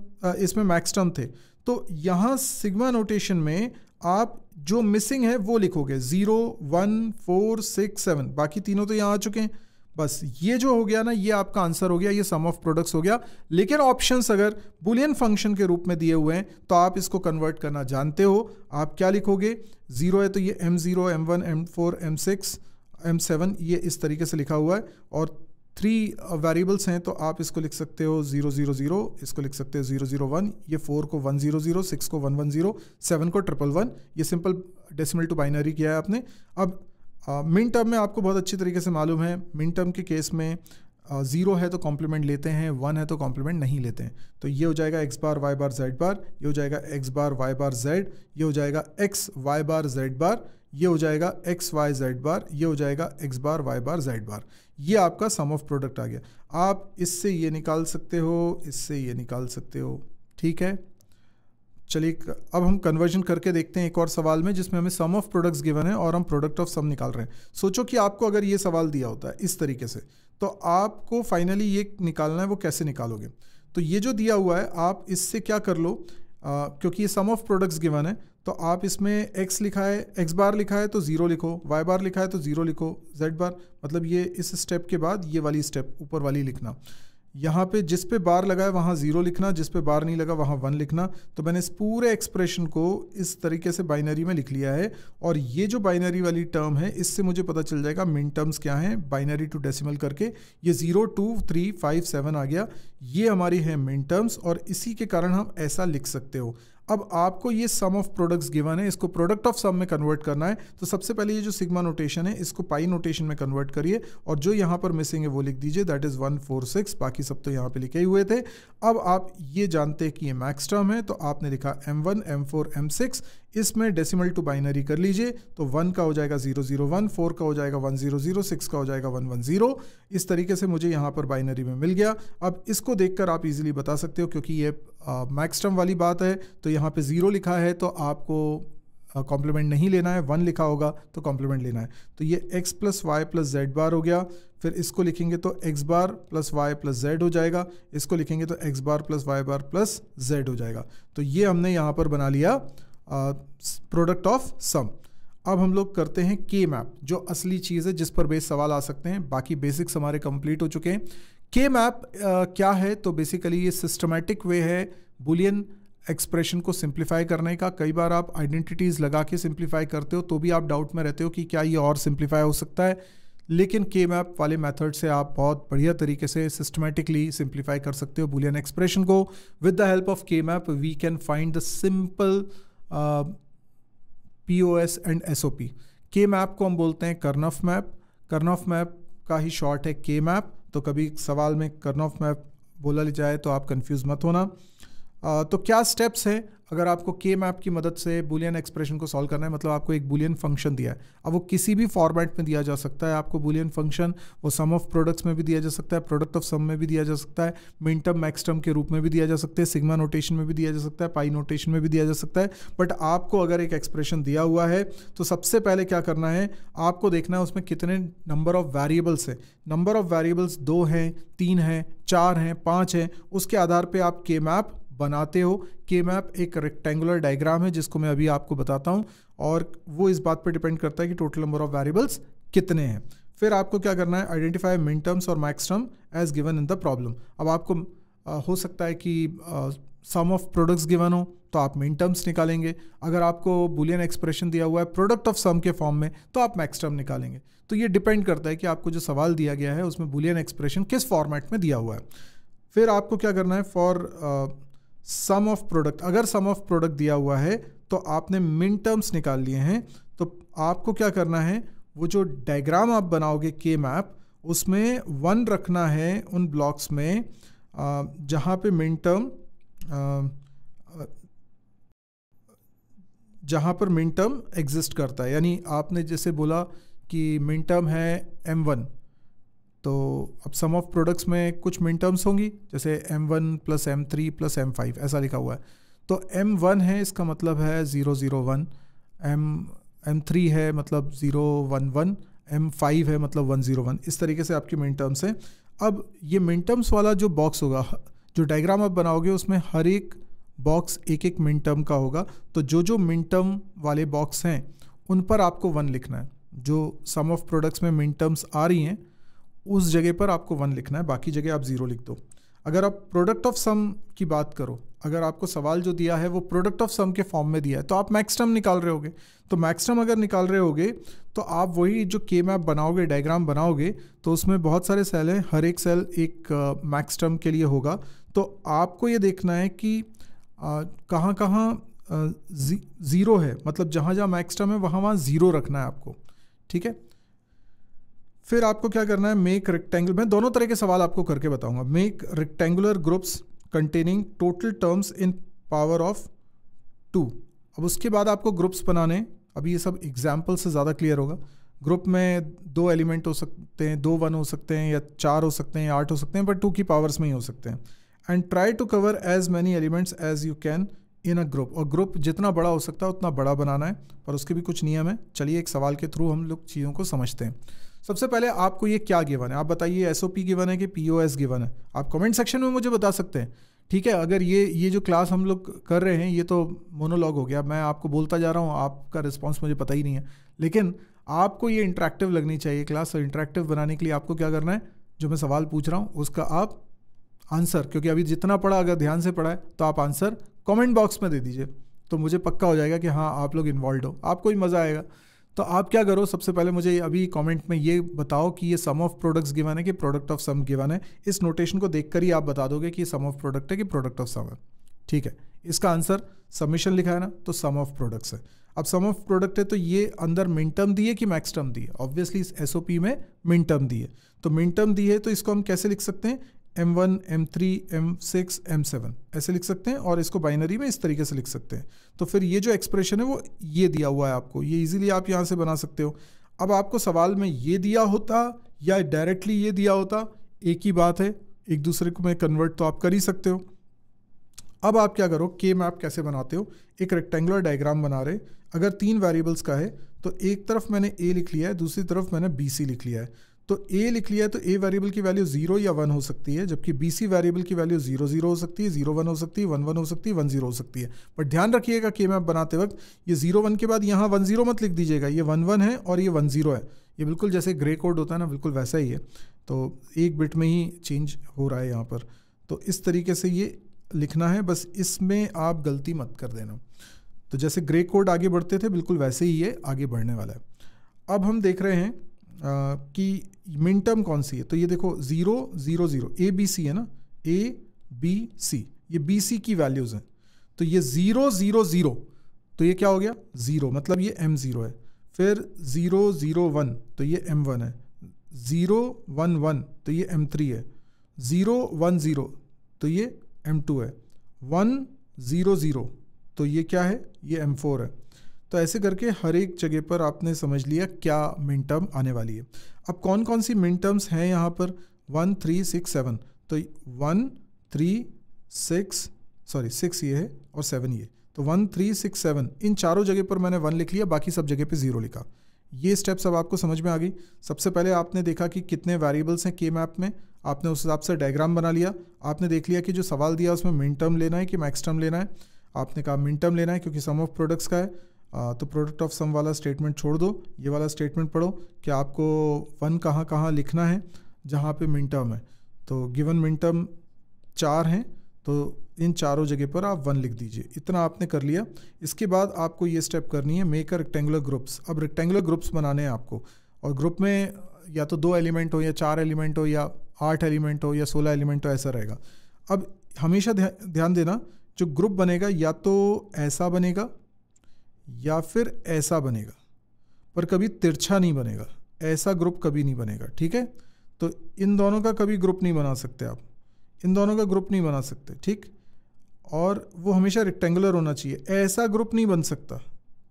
इसमें मैक्स टर्म थे तो यहाँ सिग्मा नोटेशन में आप जो मिसिंग है वो लिखोगे zero one four six seven बाकी तीनों तो यहाँ आ चुके हैं बस ये जो हो गया ना ये आपका आंसर हो गया ये सम ऑफ प्रोडक्ट्स हो गया लेकिन ऑप्शंस अगर बुलियन फंक्शन के रूप में दिए हुए हैं तो आप इसको कन्वर्ट करना जानते हो आप क्या लिखोगे ज़ीरो है तो ये M zero M one M four M six M seven ये इस तरीके से लिखा हुआ है और थ्री वेरिएबल्स uh, हैं तो आप इसको लिख सकते हो ज़ीरो ज़ीरो ज़ीरो इसको लिख सकते हो ज़ीरो ज़ीरो वन ये फोर को वन ज़ीरो ज़ीरो सिक्स को वन वन ज़ीरो सेवन को ट्रिपल वन ये सिंपल डेसिमल टू बाइनरी किया है आपने अब मिन uh, टर्म में आपको बहुत अच्छी तरीके से मालूम है मिन टर्म के केस में ज़ीरो uh, है तो कॉम्प्लीमेंट लेते हैं वन है तो कॉम्प्लीमेंट नहीं लेते हैं तो ये हो जाएगा X bar Y bar Z bar ये हो जाएगा X bar Y bar Z ये हो जाएगा X Y bar Z bar ये हो जाएगा एक्स वाई जेड बार ये हो जाएगा X bar Y bar Z bar ये आपका सम ऑफ प्रोडक्ट आ गया आप इससे ये निकाल सकते हो इससे ये निकाल सकते हो ठीक है चलिए अब हम कन्वर्जन करके देखते हैं एक और सवाल में जिसमें हमें सम ऑफ प्रोडक्ट्स गिवन है और हम प्रोडक्ट ऑफ सम निकाल रहे हैं सोचो कि आपको अगर ये सवाल दिया होता है इस तरीके से तो आपको फाइनली ये निकालना है वो कैसे निकालोगे तो ये जो दिया हुआ है आप इससे क्या कर लो क्योंकि ये सम ऑफ प्रोडक्ट्स गिवन है तो आप इसमें एक्स लिखा है एक्स बार लिखा है तो ज़ीरो लिखो वाई बार लिखा है तो ज़ीरो लिखो जेड बार मतलब ये इस स्टेप के बाद ये वाली स्टेप ऊपर वाली लिखना यहाँ पे जिस पे बार लगा है वहाँ ज़ीरो लिखना जिस पे बार नहीं लगा वहाँ वन लिखना तो मैंने इस पूरे एक्सप्रेशन को इस तरीके से बाइनरी में लिख लिया है और ये जो बाइनरी वाली टर्म है इससे मुझे पता चल जाएगा मिन टर्म्स क्या हैं बाइनरी टू डेसिमल करके ये zero two three five seven आ गया ये हमारी है मिन टर्म्स और इसी के कारण हम ऐसा लिख सकते हो अब आपको ये सम ऑफ प्रोडक्ट्स गिवन है इसको प्रोडक्ट ऑफ सम में कन्वर्ट करना है तो सबसे पहले ये जो सिग्मा नोटेशन है इसको पाई नोटेशन में कन्वर्ट करिए और जो यहाँ पर मिसिंग है वो लिख दीजिए that is one four six बाकी सब तो यहाँ पे लिखे हुए थे अब आप ये जानते हैं कि ये मैक्स टर्म है तो आपने लिखा M one M four M six इसमें डेसिमल टू बाइनरी कर लीजिए तो वन का हो जाएगा जीरो जीरो वन फोर का हो जाएगा वन जीरो जीरो सिक्स का हो जाएगा वन वन जीरो इस तरीके से मुझे यहाँ पर बाइनरी में मिल गया अब इसको देखकर आप इजीली बता सकते हो क्योंकि ये मैक्सटर्म वाली बात है तो यहाँ पे ज़ीरो लिखा है तो आपको कॉम्प्लीमेंट नहीं लेना है वन लिखा होगा तो कॉम्प्लीमेंट लेना है तो ये X plus Y plus Z bar हो गया फिर इसको लिखेंगे तो X bar plus Y plus Z हो जाएगा इसको लिखेंगे तो X bar plus Y bar plus Z हो जाएगा तो ये हमने यहाँ पर बना लिया प्रोडक्ट ऑफ सम अब हम लोग करते हैं के मैप जो असली चीज़ है जिस पर बेस सवाल आ सकते हैं बाकी बेसिक्स हमारे कंप्लीट हो चुके हैं के मैप क्या है तो बेसिकली ये सिस्टमेटिक वे है बुलियन एक्सप्रेशन को सिंप्लीफाई करने का कई बार आप आइडेंटिटीज़ लगा के सिंप्लीफाई करते हो तो भी आप डाउट में रहते हो कि क्या ये और सिंप्लीफाई हो सकता है लेकिन के मैप वाले मेथड से आप बहुत बढ़िया तरीके से सिस्टमेटिकली सिंप्लीफाई कर सकते हो बुलियन एक्सप्रेशन को with the help of K map we can find the simple P O S and S O P K map को हम बोलते हैं ऑफ मैप ऑफ मैप का ही शॉर्ट है के मैप तो कभी सवाल में ऑफ मैप बोला जाए तो आप कंफ्यूज मत होना तो क्या स्टेप्स हैं अगर आपको के मैप की मदद से बुलियन एक्सप्रेशन को सॉल्व करना है मतलब आपको एक बुलियन फंक्शन दिया है अब वो किसी भी फॉर्मेट में दिया जा सकता है आपको बुलियन फंक्शन वो सम ऑफ प्रोडक्ट्स में भी दिया जा सकता है प्रोडक्ट ऑफ सम में भी दिया जा सकता है मिनटम मैक्सटम के रूप में भी दिया जा सकता है सिग्मा नोटेशन में भी दिया जा सकता है पाई नोटेशन में भी दिया जा सकता है बट आपको अगर एक एक्सप्रेशन दिया हुआ है तो सबसे पहले क्या करना है आपको देखना है उसमें कितने नंबर ऑफ वेरिएबल्स हैं नंबर ऑफ वेरिएबल्स दो हैं तीन हैं चार हैं पाँच हैं उसके आधार पर आप के मैप बनाते हो के मैप एक रेक्टेंगुलर डायग्राम है जिसको मैं अभी आपको बताता हूँ और वो इस बात पर डिपेंड करता है कि टोटल नंबर ऑफ वेरिएबल्स कितने हैं फिर आपको क्या करना है आइडेंटिफाई मिन टर्म्स और max term as given in the problem अब आपको आ, हो सकता है कि सम ऑफ प्रोडक्ट्स गिवन हो तो आप मिन टर्म्स निकालेंगे अगर आपको बुलियन एक्सप्रेशन दिया हुआ है प्रोडक्ट ऑफ सम के फॉर्म में तो आप मैक्स टर्म निकालेंगे तो ये डिपेंड करता है कि आपको जो सवाल दिया गया है उसमें बुलियन एक्सप्रेशन किस फॉर्मेट में दिया हुआ है फिर आपको क्या करना है फॉर सम ऑफ प्रोडक्ट अगर सम ऑफ प्रोडक्ट दिया हुआ है तो आपने मिन टर्म्स निकाल लिए हैं तो आपको क्या करना है वो जो डायग्राम आप बनाओगे के मैप उसमें वन रखना है उन ब्लॉक्स में जहाँ पे मिन टर्म जहाँ पर मिन टर्म एग्जिस्ट करता है यानी आपने जैसे बोला कि मिन टर्म है एम वन तो अब सम ऑफ प्रोडक्ट्स में कुछ मिन टर्म्स होंगी जैसे M one plus M three plus M five ऐसा लिखा हुआ है तो एम वन है इसका मतलब है zero zero one M M three है मतलब zero one one M five है मतलब वन ज़ीरो वन इस तरीके से आपकी मिन टर्म्स हैं अब ये मिन टर्म्स वाला जो बॉक्स होगा जो डायग्राम आप बनाओगे उसमें हर एक बॉक्स एक एक मिन टर्म का होगा तो जो जो मिन टर्म वाले बॉक्स हैं उन पर आपको वन लिखना है जो सम ऑफ प्रोडक्ट्स में मिन टर्म्स आ रही हैं उस जगह पर आपको वन लिखना है बाकी जगह आप ज़ीरो लिख दो अगर आप प्रोडक्ट ऑफ सम की बात करो अगर आपको सवाल जो दिया है वो प्रोडक्ट ऑफ सम के फॉर्म में दिया है तो आप मैक्सटर्म निकाल रहे होगे तो मैक्सटर्म अगर निकाल रहे होगे तो आप वही जो के मैप बनाओगे डायग्राम बनाओगे तो उसमें बहुत सारे सेल हैं हर एक सेल एक मैक्सटर्म के लिए होगा तो आपको ये देखना है कि कहाँ कहाँ ज़ीरो है मतलब जहाँ जहाँ मैक्सटर्म है वहाँ वहाँ ज़ीरो रखना है आपको ठीक है फिर आपको क्या करना है मेक रेक्टेंगल मैं दोनों तरह के सवाल आपको करके बताऊंगा make rectangular groups containing total terms in power of two अब उसके बाद आपको ग्रुप्स बनाने अभी ये सब एग्जाम्पल से ज़्यादा क्लियर होगा ग्रुप में दो एलिमेंट हो सकते हैं दो वन हो सकते हैं या चार हो सकते हैं या आठ हो सकते हैं बट टू की पावर्स में ही हो सकते हैं and try to cover as many elements as you can in a group और ग्रुप जितना बड़ा हो सकता है उतना बड़ा बनाना है पर उसके भी कुछ नियम है चलिए एक सवाल के थ्रू हम लोग चीज़ों को समझते हैं सबसे पहले आपको ये क्या गिवन है आप बताइए एस ओ पी गिवन है कि पी ओ एस गिवन है आप कमेंट सेक्शन में मुझे बता सकते हैं ठीक है अगर ये ये जो क्लास हम लोग कर रहे हैं ये तो मोनोलॉग हो गया मैं आपको बोलता जा रहा हूँ आपका रिस्पॉन्स मुझे पता ही नहीं है लेकिन आपको ये इंटरेक्टिव लगनी चाहिए क्लास और इंटरेक्टिव बनाने के लिए आपको क्या करना है जो मैं सवाल पूछ रहा हूँ उसका आप आंसर क्योंकि अभी जितना पढ़ा अगर ध्यान से पढ़ा है तो आप आंसर कमेंट बॉक्स में दे दीजिए तो मुझे पक्का हो जाएगा कि हाँ आप लोग इन्वॉल्व हो आपको ही मज़ा आएगा तो आप क्या करो सबसे पहले मुझे अभी कमेंट में ये बताओ कि ये सम ऑफ प्रोडक्ट्स गिवन है कि प्रोडक्ट ऑफ सम गिवन है इस नोटेशन को देखकर ही आप बता दोगे कि सम ऑफ प्रोडक्ट है कि प्रोडक्ट ऑफ सम है ठीक है इसका आंसर सबमिशन लिखा है ना तो सम ऑफ प्रोडक्ट्स है अब सम ऑफ प्रोडक्ट है तो ये अंदर मिन टर्म दी है कि मैक्स टर्म ऑब्वियसली इस एस में मिन टर्म दी तो मिन टर्म दी है तो इसको हम कैसे लिख सकते हैं M1, M3, M6, M7 ऐसे लिख सकते हैं और इसको बाइनरी में इस तरीके से लिख सकते हैं तो फिर ये जो एक्सप्रेशन है वो ये दिया हुआ है आपको ये इजीली आप यहाँ से बना सकते हो अब आपको सवाल में ये दिया होता या डायरेक्टली ये दिया होता एक ही बात है एक दूसरे को मैं कन्वर्ट तो आप कर ही सकते हो अब आप क्या करो के मैप कैसे बनाते हो एक रेक्टेंगुलर डायग्राम बना रहे अगर तीन वेरिएबल्स का है तो एक तरफ मैंने ए लिख लिया है दूसरी तरफ मैंने बी सी लिख लिया है तो ए लिख लिया है तो ए वेरिएबल की वैल्यू जीरो या वन हो सकती है जबकि बी सी वेरिएबल की वैल्यू जीरो जीरो हो सकती है जीरो वन हो सकती है वन वन हो सकती है वन जीरो हो सकती है बट ध्यान रखिएगा के मैप बनाते वक्त ये जीरो वन के बाद यहाँ वन जीरो मत लिख दीजिएगा ये वन वन है और ये वन जीरो है ये बिल्कुल जैसे ग्रे कोड होता है ना बिल्कुल वैसा ही है तो एक बिट में ही चेंज हो रहा है यहाँ पर तो इस तरीके से ये लिखना है बस इसमें आप गलती मत कर देना तो जैसे ग्रे कोड आगे बढ़ते थे बिल्कुल वैसे ही ये आगे बढ़ने वाला है अब हम देख रहे हैं कि मिन टर्म कौन सी है तो ये देखो zero zero zero A B C है ना ए बी सी ये बी सी की वैल्यूज़ हैं तो ये ज़ीरो ज़ीरो ज़ीरो तो ये क्या हो गया ज़ीरो मतलब ये एम ज़ीरो है फिर ज़ीरो ज़ीरो वन तो ये एम वन है ज़ीरो वन वन तो ये एम थ्री है ज़ीरो वन ज़ीरो तो ये एम टू है वन ज़ीरो ज़ीरो तो ये क्या है ये एम फोर है तो ऐसे करके हर एक जगह पर आपने समझ लिया क्या मिन टर्म आने वाली है अब कौन कौन सी मिन टर्म्स हैं यहाँ पर वन थ्री सिक्स सेवन तो one three six sorry six ये है और सेवन ये तो वन थ्री सिक्स सेवन इन चारों जगह पर मैंने वन लिख लिया बाकी सब जगह पे ज़ीरो लिखा ये स्टेप सब आपको समझ में आ गई सबसे पहले आपने देखा कि कितने वेरिएबल्स हैं के मैप में आपने उस हिसाब से डायग्राम बना लिया आपने देख लिया कि जो सवाल दिया उसमें मिन टर्म लेना है कि मैक्स टर्म लेना है आपने कहा मिन टर्म लेना है क्योंकि सम ऑफ प्रोडक्ट्स का है तो प्रोडक्ट ऑफ सम वाला स्टेटमेंट छोड़ दो ये वाला स्टेटमेंट पढ़ो कि आपको वन कहाँ कहाँ लिखना है जहाँ पे मिन टर्म है तो गिवन मिन टर्म चार हैं तो इन चारों जगह पर आप वन लिख दीजिए इतना आपने कर लिया इसके बाद आपको ये स्टेप करनी है मेक अ रेक्टेंगुलर ग्रुप्स अब रेक्टेंगुलर ग्रुप्स बनाने हैं आपको और ग्रुप में या तो दो एलिमेंट हो या चार एलिमेंट हो या आठ एलिमेंट हो या सोलह एलिमेंट हो ऐसा रहेगा अब हमेशा ध्यान देना जो ग्रुप बनेगा या तो ऐसा बनेगा या फिर ऐसा बनेगा पर कभी तिरछा नहीं बनेगा ऐसा ग्रुप कभी नहीं बनेगा ठीक है तो इन दोनों का कभी ग्रुप नहीं बना सकते आप इन दोनों का ग्रुप नहीं बना सकते ठीक और वो हमेशा रेक्टेंगुलर होना चाहिए ऐसा ग्रुप नहीं बन सकता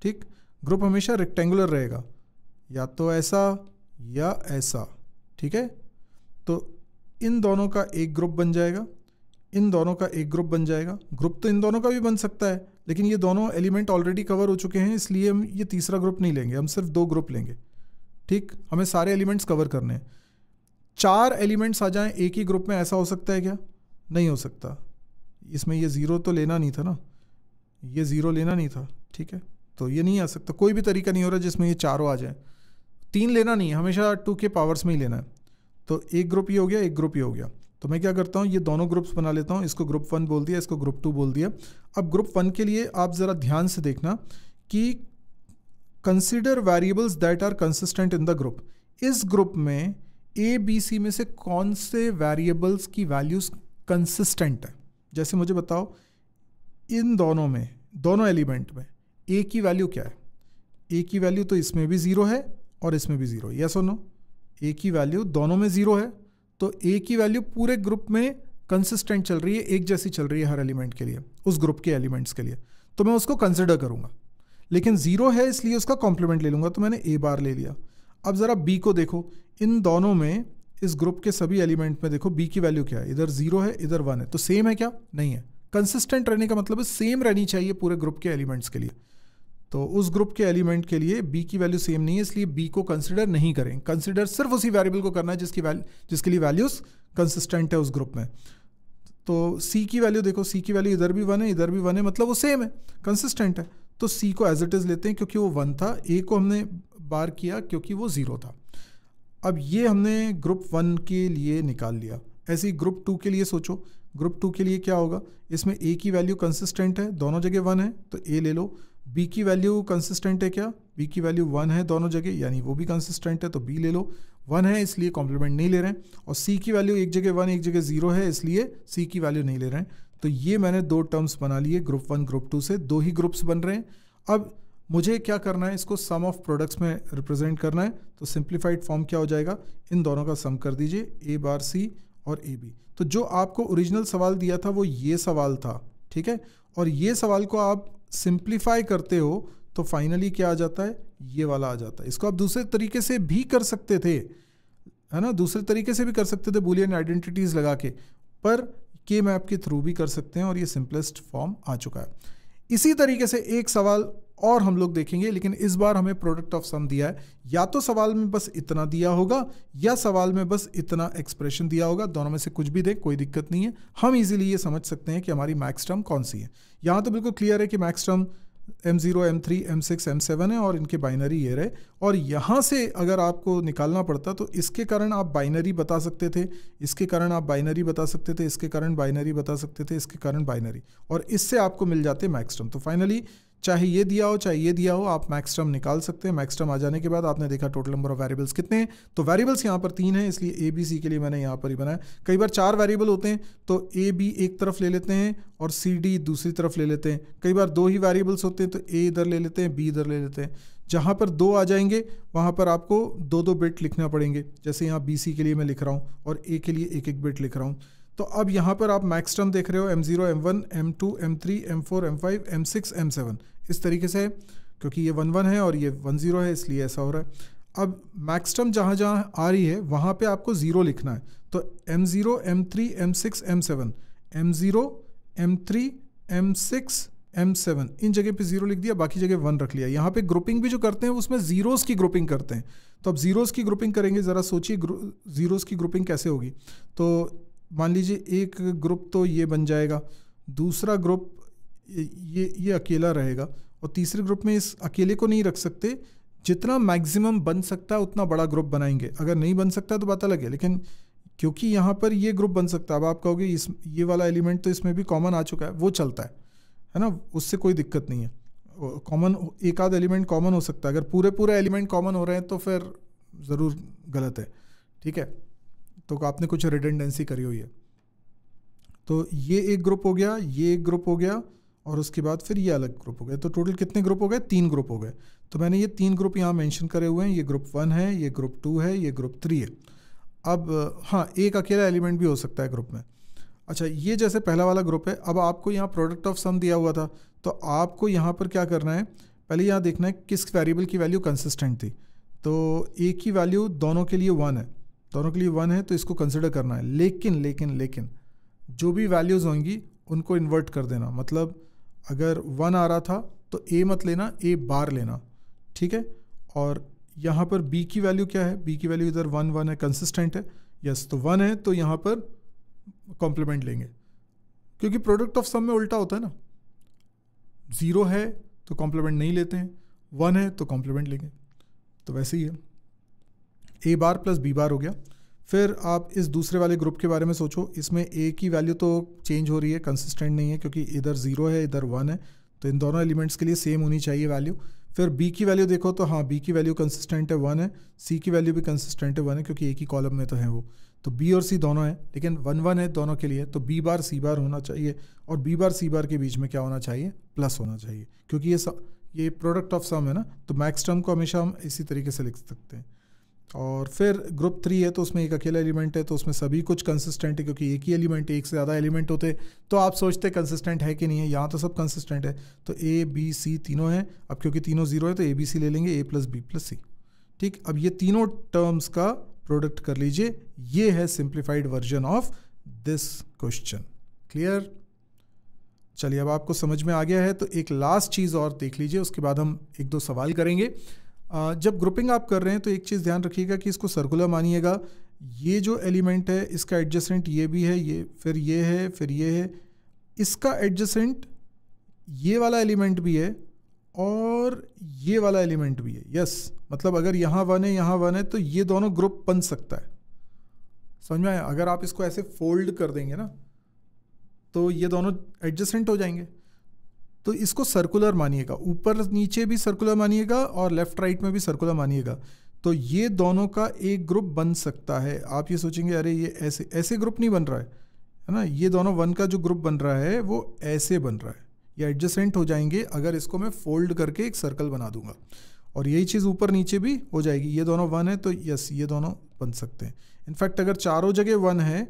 ठीक ग्रुप हमेशा रेक्टेंगुलर रहेगा या तो ऐसा या ऐसा ठीक है तो इन दोनों का एक ग्रुप बन जाएगा इन दोनों का एक ग्रुप बन जाएगा ग्रुप तो इन दोनों का भी बन सकता है लेकिन ये दोनों एलिमेंट ऑलरेडी कवर हो चुके हैं इसलिए हम ये तीसरा ग्रुप नहीं लेंगे हम सिर्फ दो ग्रुप लेंगे ठीक हमें सारे एलिमेंट्स कवर करने हैं चार एलिमेंट्स आ जाएं एक ही ग्रुप में ऐसा हो सकता है क्या नहीं हो सकता इसमें ये ज़ीरो तो लेना नहीं था ना ये ज़ीरो लेना नहीं था ठीक है तो ये नहीं आ सकता कोई भी तरीका नहीं हो रहा जिसमें ये चारों आ जाए तीन लेना नहीं है हमेशा टू के पावर्स में ही लेना है तो एक ग्रुप ये हो गया एक ग्रुप ये हो गया तो मैं क्या करता हूँ ये दोनों ग्रुप्स बना लेता हूँ इसको ग्रुप वन बोल दिया इसको ग्रुप टू बोल दिया अब ग्रुप वन के लिए आप ज़रा ध्यान से देखना कि consider variables that are consistent in the group इस ग्रुप में ए बी सी में से कौन से वेरिएबल्स की वैल्यूज़ कंसिस्टेंट है जैसे मुझे बताओ इन दोनों में दोनों एलिमेंट में ए की वैल्यू क्या है ए की वैल्यू तो इसमें भी ज़ीरो है और इसमें भी ज़ीरो यस और नो ए की वैल्यू दोनों में ज़ीरो है तो ए की वैल्यू पूरे ग्रुप में कंसिस्टेंट चल रही है एक जैसी चल रही है हर एलिमेंट के लिए उस ग्रुप के एलिमेंट्स के लिए तो मैं उसको कंसिडर करूँगा लेकिन ज़ीरो है इसलिए उसका कॉम्प्लीमेंट ले लूँगा तो मैंने ए बार ले लिया अब ज़रा बी को देखो इन दोनों में इस ग्रुप के सभी एलिमेंट में देखो बी की वैल्यू क्या है इधर ज़ीरो है इधर वन है तो सेम है क्या नहीं है कंसिस्टेंट रहने का मतलब सेम रहनी चाहिए पूरे ग्रुप के एलिमेंट्स के लिए तो उस ग्रुप के एलिमेंट के लिए बी की वैल्यू सेम नहीं है इसलिए बी को कंसिडर नहीं करें कंसिडर सिर्फ उसी वेरिएबल को करना है जिसकी वैल्यू जिसके लिए वैल्यूज़ कंसिस्टेंट है उस ग्रुप में तो सी की वैल्यू देखो सी की वैल्यू इधर भी वन है इधर भी वन है मतलब वो सेम है कंसिस्टेंट है तो सी को एज इट इज़ लेते हैं क्योंकि वो वन था ए को हमने बार किया क्योंकि वो ज़ीरो था अब ये हमने ग्रुप वन के लिए निकाल लिया ऐसे ही ग्रुप टू के लिए सोचो ग्रुप टू के लिए क्या होगा इसमें ए की वैल्यू कंसिस्टेंट है दोनों जगह वन है तो ए ले लो बी की वैल्यू कंसिस्टेंट है क्या बी की वैल्यू वन है दोनों जगह यानी वो भी कंसिस्टेंट है तो बी ले लो वन है इसलिए कॉम्प्लीमेंट नहीं ले रहे हैं और सी की वैल्यू एक जगह वन एक जगह जीरो है इसलिए सी की वैल्यू नहीं ले रहे हैं तो ये मैंने दो टर्म्स बना लिए ग्रुप वन ग्रुप टू से दो ही ग्रुप्स बन रहे हैं अब मुझे क्या करना है इसको सम ऑफ प्रोडक्ट्स में रिप्रेजेंट करना है तो सिंप्लीफाइड फॉर्म क्या हो जाएगा इन दोनों का सम कर दीजिए ए बार सी और ए बी तो जो आपको ओरिजिनल सवाल दिया था वो ये सवाल था ठीक है और ये सवाल को आप सिंप्लीफाई करते हो तो फाइनली क्या आ जाता है ये वाला आ जाता है इसको आप दूसरे तरीके से भी कर सकते थे है ना दूसरे तरीके से भी कर सकते थे बुलियन आइडेंटिटीज़ लगा के पर के मैप के थ्रू भी कर सकते हैं और ये सिंपलेस्ट फॉर्म आ चुका है इसी तरीके से एक सवाल और हम लोग देखेंगे लेकिन इस बार हमें प्रोडक्ट ऑफ सम दिया है या तो सवाल में बस इतना दिया होगा या सवाल में बस इतना एक्सप्रेशन दिया होगा दोनों में से कुछ भी दे कोई दिक्कत नहीं है हम इजीली ये समझ सकते हैं कि हमारी मैक्स टर्म कौन सी है यहाँ तो बिल्कुल क्लियर है कि maxterm M zero M three M six M seven है और इनके बाइनरी ये रहे और यहाँ से अगर आपको निकालना पड़ता तो इसके कारण आप बाइनरी बता सकते थे इसके कारण आप बाइनरी बता सकते थे इसके कारण बाइनरी बता सकते थे इसके कारण बाइनरी और इससे आपको मिल जाते मैक्सटर्म तो फाइनली चाहे ये दिया हो चाहे ये दिया हो आप मैक्सटर्म निकाल सकते हैं मैक्सटर्म आ जाने के बाद आपने देखा टोटल नंबर ऑफ वेरिएबल्स कितने हैं तो वेरिएबल्स यहाँ पर तीन हैं इसलिए ए बी सी के लिए मैंने यहाँ पर ही बनाया कई बार चार वेरिएबल होते हैं तो ए बी एक तरफ ले लेते हैं और सी डी दूसरी तरफ ले लेते हैं कई बार दो ही वेरिएबल्स होते हैं तो ए इधर ले लेते हैं बी इधर ले लेते हैं जहाँ पर दो आ जाएंगे वहाँ पर आपको दो दो बिट लिखना पड़ेंगे जैसे यहाँ बी सी के लिए मैं लिख रहा हूँ और ए के लिए एक एक बिट लिख रहा हूँ तो अब यहाँ पर आप मैक्स टर्म देख रहे हो M zero M one M two M three M four M five M six M seven इस तरीके से क्योंकि ये वन वन है और ये वन ज़ीरो है इसलिए ऐसा हो रहा है अब मैक्स टर्म जहाँ जहाँ आ रही है वहाँ पे आपको ज़ीरो लिखना है तो M zero M three M six M seven M zero M three M six M seven इन जगह पे ज़ीरो लिख दिया बाकी जगह वन रख लिया यहाँ पे ग्रुपिंग भी जो करते हैं उसमें ज़ीरोज़ की ग्रुपिंग करते हैं तो अब ज़ीरोज़ की ग्रुपिंग करेंगे ज़रा सोचिए ज़ीरोज़ की ग्रुपिंग कैसे होगी तो मान लीजिए एक ग्रुप तो ये बन जाएगा दूसरा ग्रुप ये ये अकेला रहेगा और तीसरे ग्रुप में इस अकेले को नहीं रख सकते जितना मैक्सिमम बन सकता है उतना बड़ा ग्रुप बनाएंगे अगर नहीं बन सकता तो पता लगे लेकिन क्योंकि यहाँ पर ये ग्रुप बन सकता है अब आप कहोगे इस ये वाला एलिमेंट तो इसमें भी कॉमन आ चुका है वो चलता है है ना उससे कोई दिक्कत नहीं है कॉमन एक आध एलिमेंट कॉमन हो सकता है अगर पूरे पूरे एलिमेंट कॉमन हो रहे हैं तो फिर ज़रूर गलत है ठीक है तो आपने कुछ रिडेंडेंसी करी हुई है तो ये एक ग्रुप हो गया ये एक ग्रुप हो गया और उसके बाद फिर ये अलग ग्रुप हो गया तो टोटल कितने ग्रुप हो गए तीन ग्रुप हो गए तो मैंने ये तीन ग्रुप यहाँ मेंशन करे हुए हैं ये ग्रुप वन है ये ग्रुप टू है ये ग्रुप थ्री है अब हाँ एक अकेला एलिमेंट भी हो सकता है ग्रुप में अच्छा ये जैसे पहला वाला ग्रुप है अब आपको यहाँ प्रोडक्ट ऑफ सम दिया हुआ था तो आपको यहाँ पर क्या करना है पहले यहाँ देखना है किस वेरिएबल की वैल्यू कंसिस्टेंट थी तो एक की वैल्यू दोनों के लिए वन है दोनों के लिए वन है तो इसको कंसिडर करना है लेकिन लेकिन लेकिन जो भी वैल्यूज़ होंगी उनको इन्वर्ट कर देना मतलब अगर वन आ रहा था तो ए मत लेना ए बार लेना ठीक है और यहाँ पर बी की वैल्यू क्या है बी की वैल्यू इधर वन वन है कंसिस्टेंट है यस तो वन है तो यहाँ पर कॉम्प्लीमेंट लेंगे क्योंकि प्रोडक्ट ऑफ सम में उल्टा होता है ना ज़ीरो है तो कॉम्प्लीमेंट नहीं लेते हैं वन है तो कॉम्प्लीमेंट लेंगे तो वैसे ही है ए बार प्लस बी बार हो गया फिर आप इस दूसरे वाले ग्रुप के बारे में सोचो इसमें ए की वैल्यू तो चेंज हो रही है कंसिस्टेंट नहीं है क्योंकि इधर ज़ीरो है इधर वन है तो इन दोनों एलिमेंट्स के लिए सेम होनी चाहिए वैल्यू फिर बी की वैल्यू देखो तो हाँ बी की वैल्यू कंसिस्टेंट है वन है सी की वैल्यू भी कंसिस्टेंट है वन है क्योंकि ए की कॉलम में तो है वो तो बी और सी दोनों हैं लेकिन वन वन है दोनों के लिए तो बी बार सी बार होना चाहिए और बी बार सी बार के बीच में क्या होना चाहिए प्लस होना चाहिए क्योंकि ये ये प्रोडक्ट ऑफ सम है ना तो मैक्स टर्म को हमेशा हम इसी तरीके से लिख सकते हैं और फिर ग्रुप थ्री है तो उसमें एक अकेला एलिमेंट है तो उसमें सभी कुछ कंसिस्टेंट है क्योंकि एक ही एलिमेंट एक से ज़्यादा एलिमेंट होते तो आप सोचते कंसिस्टेंट है कि नहीं है यहाँ तो सब कंसिस्टेंट है तो ए बी सी तीनों हैं अब क्योंकि तीनों जीरो है तो ए बी सी ले लेंगे A plus B plus C ठीक अब ये तीनों टर्म्स का प्रोडक्ट कर लीजिए ये है simplified version of this question clear चलिए अब आपको समझ में आ गया है तो एक लास्ट चीज़ और देख लीजिए उसके बाद हम एक दो सवाल करेंगे जब ग्रुपिंग आप कर रहे हैं तो एक चीज़ ध्यान रखिएगा कि इसको सर्कुलर मानिएगा ये जो एलिमेंट है इसका एडजस्टेंट ये भी है ये फिर ये है फिर ये है इसका एडजस्टेंट ये वाला एलिमेंट भी है और ये वाला एलिमेंट भी है यस मतलब अगर यहाँ वन है यहाँ वन है तो ये दोनों ग्रुप बन सकता है समझ में आया अगर आप इसको ऐसे फोल्ड कर देंगे ना तो ये दोनों एडजस्टेंट हो जाएंगे तो इसको सर्कुलर मानिएगा ऊपर नीचे भी सर्कुलर मानिएगा और लेफ्ट राइट में भी सर्कुलर मानिएगा तो ये दोनों का एक ग्रुप बन सकता है आप ये सोचेंगे अरे ये ऐसे ऐसे ग्रुप नहीं बन रहा है है ना ये दोनों वन का जो ग्रुप बन रहा है वो ऐसे बन रहा है ये एडजस्टेंट हो जाएंगे अगर इसको मैं फोल्ड करके एक सर्कल बना दूंगा और यही चीज़ ऊपर नीचे भी हो जाएगी ये दोनों वन है तो यस ये दोनों बन सकते हैं इनफैक्ट अगर चारों जगह वन है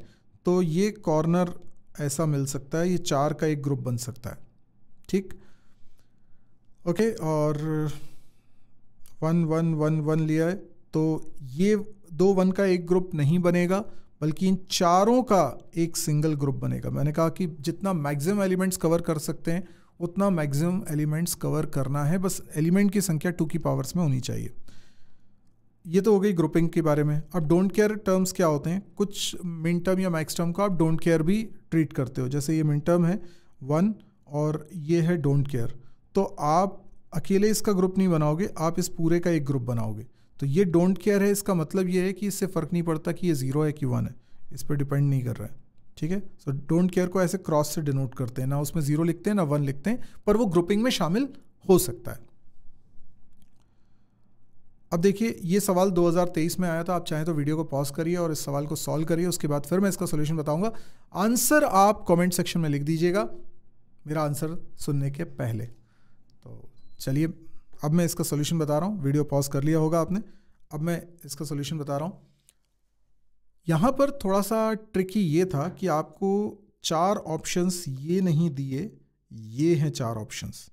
तो ये कॉर्नर ऐसा मिल सकता है ये चार का एक ग्रुप बन सकता है ठीक ओके और वन वन वन वन लिया है तो ये दो वन का एक ग्रुप नहीं बनेगा बल्कि इन चारों का एक सिंगल ग्रुप बनेगा मैंने कहा कि जितना मैक्सिमम एलिमेंट्स कवर कर सकते हैं उतना मैक्सिमम एलिमेंट्स कवर करना है बस एलिमेंट की संख्या टू की पावर्स में होनी चाहिए ये तो हो गई ग्रुपिंग के बारे में अब डोंट केयर टर्म्स क्या होते हैं कुछ मिन टर्म या मैक्स टर्म को आप डोंट केयर भी ट्रीट करते हो जैसे ये मिन टर्म है वन और ये है डोंट केयर तो आप अकेले इसका ग्रुप नहीं बनाओगे आप इस पूरे का एक ग्रुप बनाओगे तो ये डोंट केयर है इसका मतलब ये है कि इससे फ़र्क नहीं पड़ता कि ये ज़ीरो है कि वन है इस पर डिपेंड नहीं कर रहा है ठीक है सो डोंट केयर को ऐसे क्रॉस से डिनोट करते हैं ना उसमें ज़ीरो लिखते हैं ना वन लिखते हैं पर वो ग्रुपिंग में शामिल हो सकता है अब देखिए ये सवाल 2023 में आया था आप चाहें तो वीडियो को पॉज करिए और इस सवाल को सॉल्व करिए उसके बाद फिर मैं इसका सोल्यूशन बताऊंगा आंसर आप कमेंट सेक्शन में लिख दीजिएगा मेरा आंसर सुनने के पहले तो चलिए अब मैं इसका सोल्यूशन बता रहा हूँ वीडियो पॉज कर लिया होगा आपने अब मैं इसका सोल्यूशन बता रहा हूँ यहाँ पर थोड़ा सा ट्रिकी ये था कि आपको चार ऑप्शंस ये नहीं दिए ये हैं चार ऑप्शंस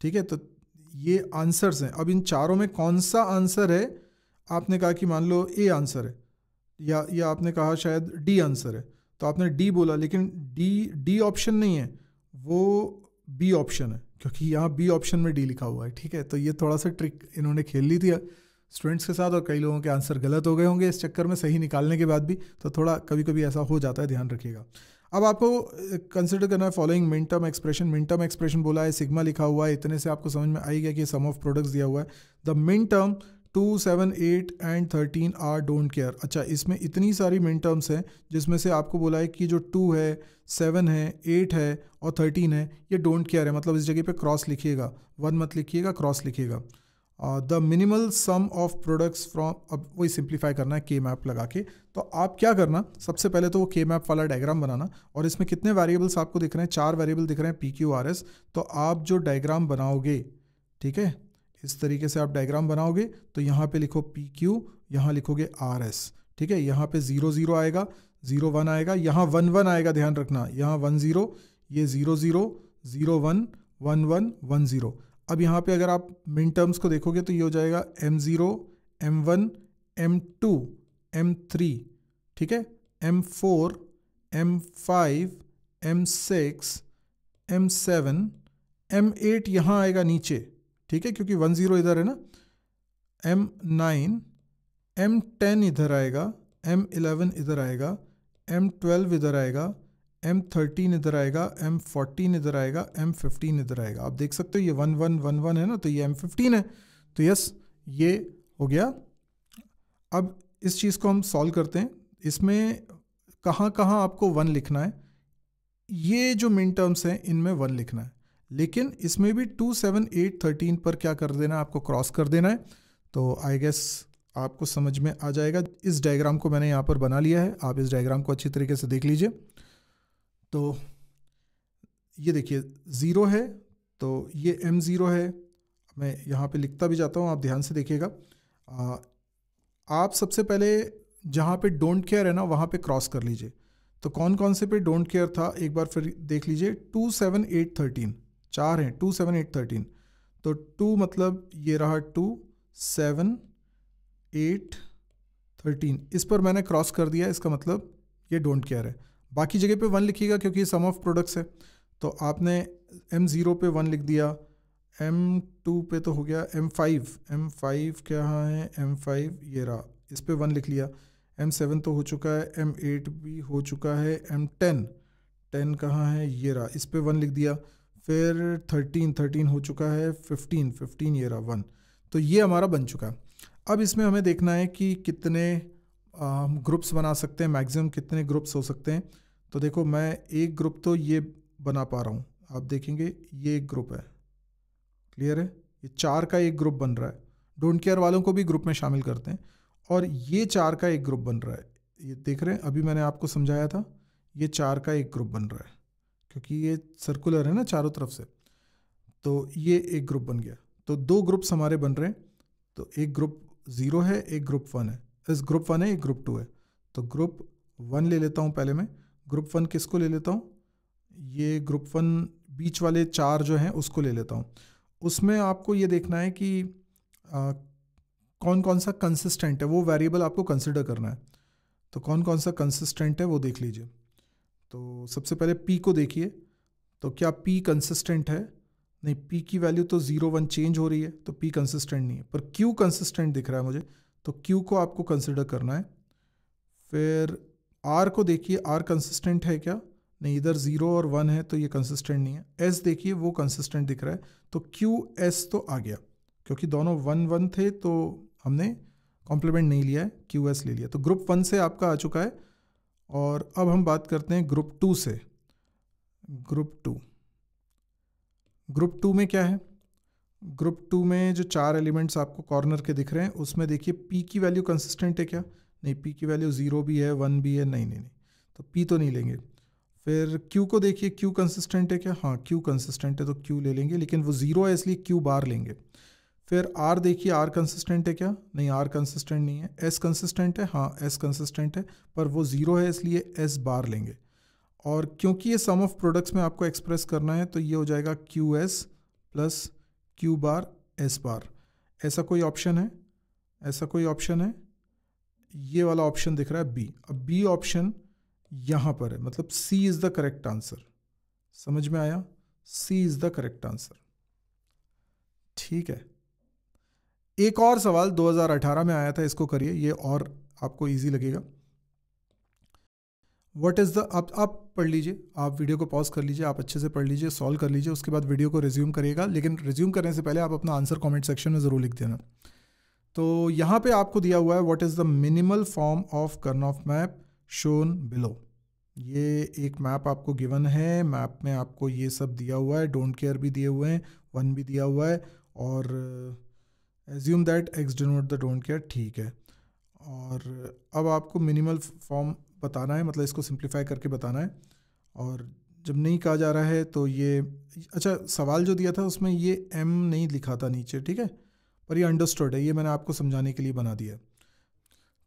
ठीक है तो ये आंसर्स हैं अब इन चारों में कौन सा आंसर है आपने कहा कि मान लो ए आंसर है या या आपने कहा शायद डी आंसर है तो आपने डी बोला लेकिन डी डी ऑप्शन नहीं है वो बी ऑप्शन है क्योंकि यहाँ बी ऑप्शन में डी लिखा हुआ है ठीक है तो ये थोड़ा सा ट्रिक इन्होंने खेल ली थी स्टूडेंट्स के साथ और कई लोगों के आंसर गलत हो गए होंगे इस चक्कर में सही निकालने के बाद भी तो थोड़ा कभी कभी ऐसा हो जाता है ध्यान रखिएगा अब आपको कंसिडर करना है following min term expression min term expression बोला है सिग्मा लिखा हुआ है इतने से आपको समझ में आई गया कि सम ऑफ प्रोडक्ट्स दिया हुआ है the min term two seven eight and thirteen are don't care अच्छा इसमें इतनी सारी मिन टर्म्स हैं जिसमें से आपको बोला है कि जो टू है सेवन है एट है और थर्टीन है ये डोंट केयर है मतलब इस जगह पे क्रॉस लिखिएगा वन मत लिखिएगा क्रॉस लिखिएगा the minimal sum of products from अब वही सिंप्लीफाई करना है के मैप लगा के तो आप क्या करना सबसे पहले तो वो के मैप वाला डायग्राम बनाना और इसमें कितने वेरिएबल्स आपको दिख रहे हैं चार वेरिएबल दिख रहे हैं पी क्यू आर एस तो आप जो डायग्राम बनाओगे ठीक है इस तरीके से आप डायग्राम बनाओगे तो यहाँ पे लिखो पी क्यू यहाँ लिखोगे आर एस ठीक है यहाँ पे ज़ीरो ज़ीरो आएगा ज़ीरो वन आएगा यहाँ वन वन आएगा ध्यान रखना यहाँ वन ज़ीरो ये zero zero zero one one one one zero अब यहाँ पे अगर आप मिन टर्म्स को देखोगे तो ये हो जाएगा M zero M one M two M three ठीक है M four M five M six M seven M eight यहाँ आएगा नीचे ठीक है क्योंकि वन ज़ीरो इधर है ना एम नाइन एम टेन इधर आएगा एम इलेवन इधर आएगा एम ट्वेल्व इधर आएगा एम थर्टीन इधर आएगा एम फोर्टीन इधर आएगा एम फिफ्टीन इधर आएगा आप देख सकते हो ये वन वन वन वन है ना तो ये एम फिफ्टीन है तो यस ये हो गया अब इस चीज़ को हम सॉल्व करते हैं इसमें कहाँ कहाँ आपको वन लिखना है ये जो मिन टर्म्स हैं इनमें वन लिखना है लेकिन इसमें भी टू सेवन एट थर्टीन पर क्या कर देना है आपको क्रॉस कर देना है तो आई गेस आपको समझ में आ जाएगा इस डायग्राम को मैंने यहाँ पर बना लिया है आप इस डायग्राम को अच्छी तरीके से देख लीजिए तो ये देखिए ज़ीरो है तो ये एम ज़ीरो है मैं यहाँ पे लिखता भी जाता हूँ आप ध्यान से देखिएगा आप सबसे पहले जहाँ पे डोंट केयर है ना वहाँ पे क्रॉस कर लीजिए तो कौन कौन से पे डोंट केयर था एक बार फिर देख लीजिए टू सेवन एट थर्टीन चार हैं टू सेवन एट थर्टीन तो टू मतलब ये रहा टू सेवन एट थर्टीन इस पर मैंने क्रॉस कर दिया इसका मतलब ये डोंट केयर है बाकी जगह पे वन लिखिएगा क्योंकि सम ऑफ प्रोडक्ट्स है तो आपने एम ज़ीरो पे वन लिख दिया एम टू पे तो हो गया एम फाइव एम फाइव क्या हाँ है एम फाइव ये रहा इस पर वन लिख लिया एम सेवन तो हो चुका है एम एट भी हो चुका है एम टेन टेन कहाँ है ये रहा इस पर वन लिख दिया फिर थर्टीन थर्टीन हो चुका है फिफ्टीन फिफ्टीन ये रहा वन तो ये हमारा बन चुका है अब इसमें हमें देखना है कि कितने हम ग्रुप्स बना सकते हैं मैक्सिमम कितने ग्रुप्स हो सकते हैं तो देखो मैं एक ग्रुप तो ये बना पा रहा हूँ आप देखेंगे ये एक ग्रुप है क्लियर है ये चार का एक ग्रुप बन रहा है डोंट केयर वालों को भी ग्रुप में शामिल करते हैं और ये चार का एक ग्रुप बन रहा है ये देख रहे हैं अभी मैंने आपको समझाया था ये चार का एक ग्रुप बन रहा है क्योंकि ये सर्कुलर है ना चारों तरफ से तो ये एक ग्रुप बन गया तो दो ग्रुप्स हमारे बन रहे हैं तो एक ग्रुप ज़ीरो है एक ग्रुप वन है इस ग्रुप वन है एक ग्रुप टू है तो ग्रुप वन ले लेता हूँ पहले मैं ग्रुप वन किसको ले लेता हूँ ये ग्रुप वन बीच वाले चार जो हैं उसको ले लेता हूँ उसमें आपको ये देखना है कि आ, कौन कौन सा कंसिस्टेंट है वो वेरिएबल आपको कंसिडर करना है तो कौन कौन सा कंसिस्टेंट है वो देख लीजिए तो सबसे पहले पी को देखिए तो क्या पी कंसिस्टेंट है नहीं पी की वैल्यू तो ज़ीरो वन चेंज हो रही है तो पी कंसिस्टेंट नहीं है पर क्यू कंसिस्टेंट दिख रहा है मुझे तो क्यू को आपको कंसिडर करना है फिर आर को देखिए आर कंसिस्टेंट है क्या नहीं इधर ज़ीरो और वन है तो ये कंसिस्टेंट नहीं है एस देखिए वो कंसिस्टेंट दिख रहा है तो क्यू एस तो आ गया क्योंकि दोनों वन वन थे तो हमने कॉम्प्लीमेंट नहीं लिया है क्यू एस ले लिया तो ग्रुप वन से आपका आ चुका है और अब हम बात करते हैं ग्रुप टू से ग्रुप टू ग्रुप टू में क्या है ग्रुप टू में जो चार एलिमेंट्स आपको कॉर्नर के दिख रहे हैं उसमें देखिए पी की वैल्यू कंसिस्टेंट है क्या नहीं पी की वैल्यू ज़ीरो भी है वन भी है नहीं नहीं नहीं तो पी तो नहीं लेंगे फिर क्यू को देखिए क्यू कंसिस्टेंट है क्या हाँ क्यू कंसिस्टेंट है तो क्यू ले लेंगे लेकिन वो ज़ीरो है इसलिए क्यू बार लेंगे फिर आर देखिए आर कंसिस्टेंट है क्या नहीं आर कंसिस्टेंट नहीं है एस कंसिस्टेंट है हाँ एस कंसिस्टेंट है पर वो ज़ीरो है इसलिए एस बार लेंगे और क्योंकि ये सम ऑफ प्रोडक्ट्स में आपको एक्सप्रेस करना है तो ये हो जाएगा Q S plus Q bar S bar ऐसा कोई ऑप्शन है ऐसा कोई ऑप्शन है ये वाला ऑप्शन दिख रहा है बी अब बी ऑप्शन यहाँ पर है मतलब C is the correct answer समझ में आया C is the correct answer ठीक है एक और सवाल 2018 में आया था इसको करिए ये और आपको इजी लगेगा वट इज़ द आप आप पढ़ लीजिए आप वीडियो को पॉज कर लीजिए आप अच्छे से पढ़ लीजिए सॉल्व कर लीजिए उसके बाद वीडियो को रिज्यूम करिएगा लेकिन रिज्यूम करने से पहले आप अपना आंसर कॉमेंट सेक्शन में ज़रूर लिख देना तो यहाँ पे आपको दिया हुआ है what is the minimal form of Karnaugh of map shown below ये एक मैप आपको गिवन है मैप में आपको ये सब दिया हुआ है डोंट केयर भी दिए हुए हैं वन भी दिया हुआ है और assume that X denote the don't care ठीक है और अब आपको मिनिमल फॉर्म बताना है मतलब इसको सिंप्लीफाई करके बताना है और जब नहीं कहा जा रहा है तो ये अच्छा सवाल जो दिया था उसमें ये एम नहीं लिखा था नीचे ठीक है पर ये अंडरस्टूड है ये मैंने आपको समझाने के लिए बना दिया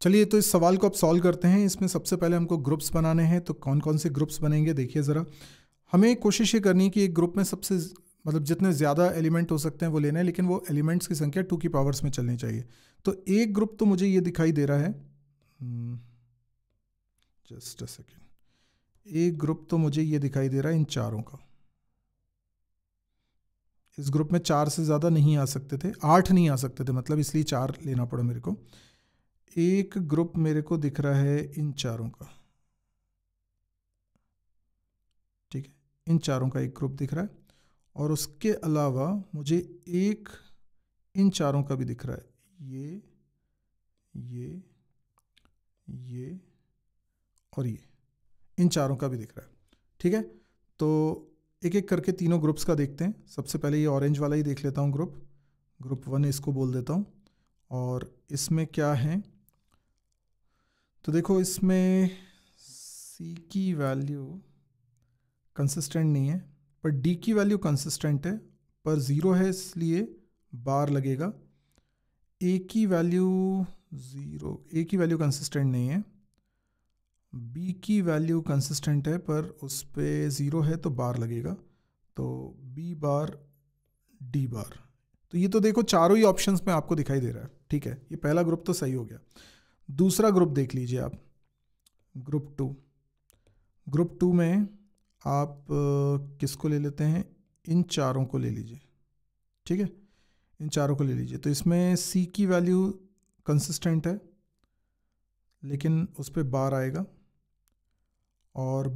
चलिए तो इस सवाल को आप सॉल्व करते हैं इसमें सबसे पहले हमको ग्रुप्स बनाने हैं तो कौन कौन से ग्रुप्स बनेंगे देखिए ज़रा हमें कोशिश ये करनी है कि एक ग्रुप में सबसे मतलब जितने ज़्यादा एलिमेंट हो सकते हैं वो लेने हैं लेकिन वो एलिमेंट्स की संख्या टू की पावर्स में चलनी चाहिए तो एक ग्रुप तो मुझे ये दिखाई दे रहा है जस्ट अ सेकेंड एक ग्रुप तो मुझे ये दिखाई दे रहा है इन चारों का इस ग्रुप में चार से ज़्यादा नहीं आ सकते थे आठ नहीं आ सकते थे मतलब इसलिए चार लेना पड़ा मेरे को एक ग्रुप मेरे को दिख रहा है इन चारों का ठीक है इन चारों का एक ग्रुप दिख रहा है और उसके अलावा मुझे एक इन चारों का भी दिख रहा है ये ये ये और ये इन चारों का भी दिख रहा है ठीक है तो एक एक करके तीनों ग्रुप्स का देखते हैं सबसे पहले ये ऑरेंज वाला ही देख लेता हूँ ग्रुप ग्रुप वन इसको बोल देता हूँ और इसमें क्या है तो देखो इसमें सी की वैल्यू कंसिस्टेंट नहीं है पर डी की वैल्यू कंसिस्टेंट है पर ज़ीरो है इसलिए बार लगेगा ए की वैल्यू ज़ीरो ए की वैल्यू कंसिस्टेंट नहीं है बी की वैल्यू कंसिस्टेंट है पर उस पर ज़ीरो है तो बार लगेगा तो बी बार डी बार तो ये तो देखो चारों ही ऑप्शंस में आपको दिखाई दे रहा है ठीक है ये पहला ग्रुप तो सही हो गया दूसरा ग्रुप देख लीजिए आप ग्रुप टू ग्रुप टू में आप किसको ले लेते हैं इन चारों को ले लीजिए ठीक है इन चारों को ले लीजिए तो इसमें सी की वैल्यू कंसिस्टेंट है लेकिन उस पर बार आएगा और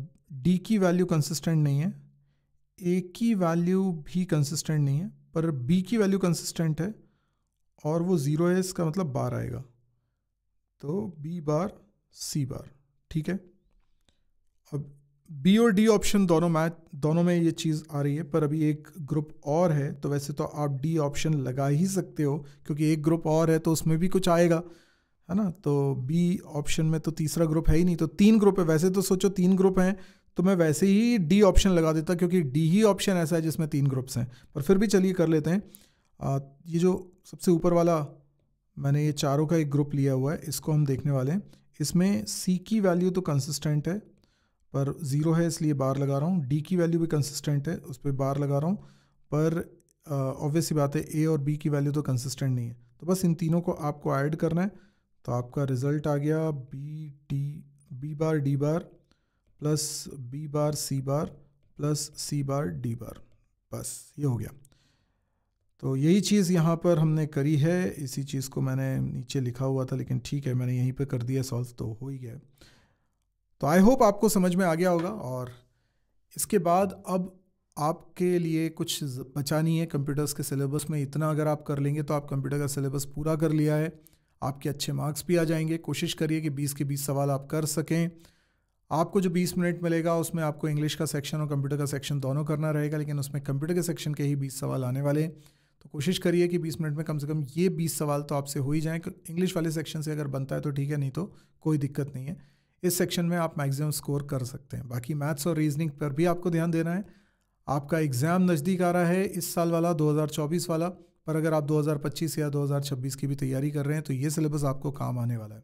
डी की वैल्यू कंसिस्टेंट नहीं है ए की वैल्यू भी कंसिस्टेंट नहीं है पर बी की वैल्यू कंसिस्टेंट है और वो ज़ीरो है इसका मतलब बार आएगा तो बी बार सी बार ठीक है अब बी और डी ऑप्शन दोनों मैच दोनों में ये चीज़ आ रही है पर अभी एक ग्रुप और है तो वैसे तो आप डी ऑप्शन लगा ही सकते हो क्योंकि एक ग्रुप और है तो उसमें भी कुछ आएगा है ना तो बी ऑप्शन में तो तीसरा ग्रुप है ही नहीं तो तीन ग्रुप है वैसे तो सोचो तीन ग्रुप हैं तो मैं वैसे ही डी ऑप्शन लगा देता क्योंकि डी ही ऑप्शन ऐसा है जिसमें तीन ग्रुप्स हैं पर फिर भी चलिए कर लेते हैं आ, ये जो सबसे ऊपर वाला मैंने ये चारों का एक ग्रुप लिया हुआ है इसको हम देखने वाले हैं इसमें सी की वैल्यू तो कंसिस्टेंट है पर ज़ीरो है इसलिए बार लगा रहा हूँ डी की वैल्यू भी कंसिस्टेंट है उस पर बार लगा रहा हूँ पर ऑब्वियस बात है ए और बी की वैल्यू तो कंसिस्टेंट नहीं है तो बस इन तीनों को आपको ऐड करना है तो आपका रिज़ल्ट आ गया B D B bar D bar plus B bar C bar plus C bar D bar बस ये हो गया तो यही चीज़ यहाँ पर हमने करी है इसी चीज़ को मैंने नीचे लिखा हुआ था लेकिन ठीक है मैंने यहीं पर कर दिया सॉल्व तो हो ही गया तो आई होप आपको समझ में आ गया होगा और इसके बाद अब आपके लिए कुछ बचा नहीं है कंप्यूटर्स के सिलेबस में इतना अगर आप कर लेंगे तो आप कंप्यूटर का सिलेबस पूरा कर लिया है आपके अच्छे मार्क्स भी आ जाएंगे कोशिश करिए कि 20 के 20 सवाल आप कर सकें आपको जो 20 मिनट मिलेगा उसमें आपको इंग्लिश का सेक्शन और कंप्यूटर का सेक्शन दोनों करना रहेगा लेकिन उसमें कंप्यूटर के सेक्शन के ही 20 सवाल आने वाले हैं तो कोशिश करिए कि 20 मिनट में कम से कम ये 20 सवाल तो आपसे हो ही जाएँ इंग्लिश वाले सेक्शन से अगर बनता है तो ठीक है नहीं तो कोई दिक्कत नहीं है इस सेक्शन में आप मैक्सिमम स्कोर कर सकते हैं बाकी मैथ्स और रीजनिंग पर भी आपको ध्यान देना है आपका एग्ज़ाम नज़दीक आ रहा है इस साल वाला 2024 वाला पर अगर आप 2025 या 2026 की भी तैयारी कर रहे हैं तो ये सिलेबस आपको काम आने वाला है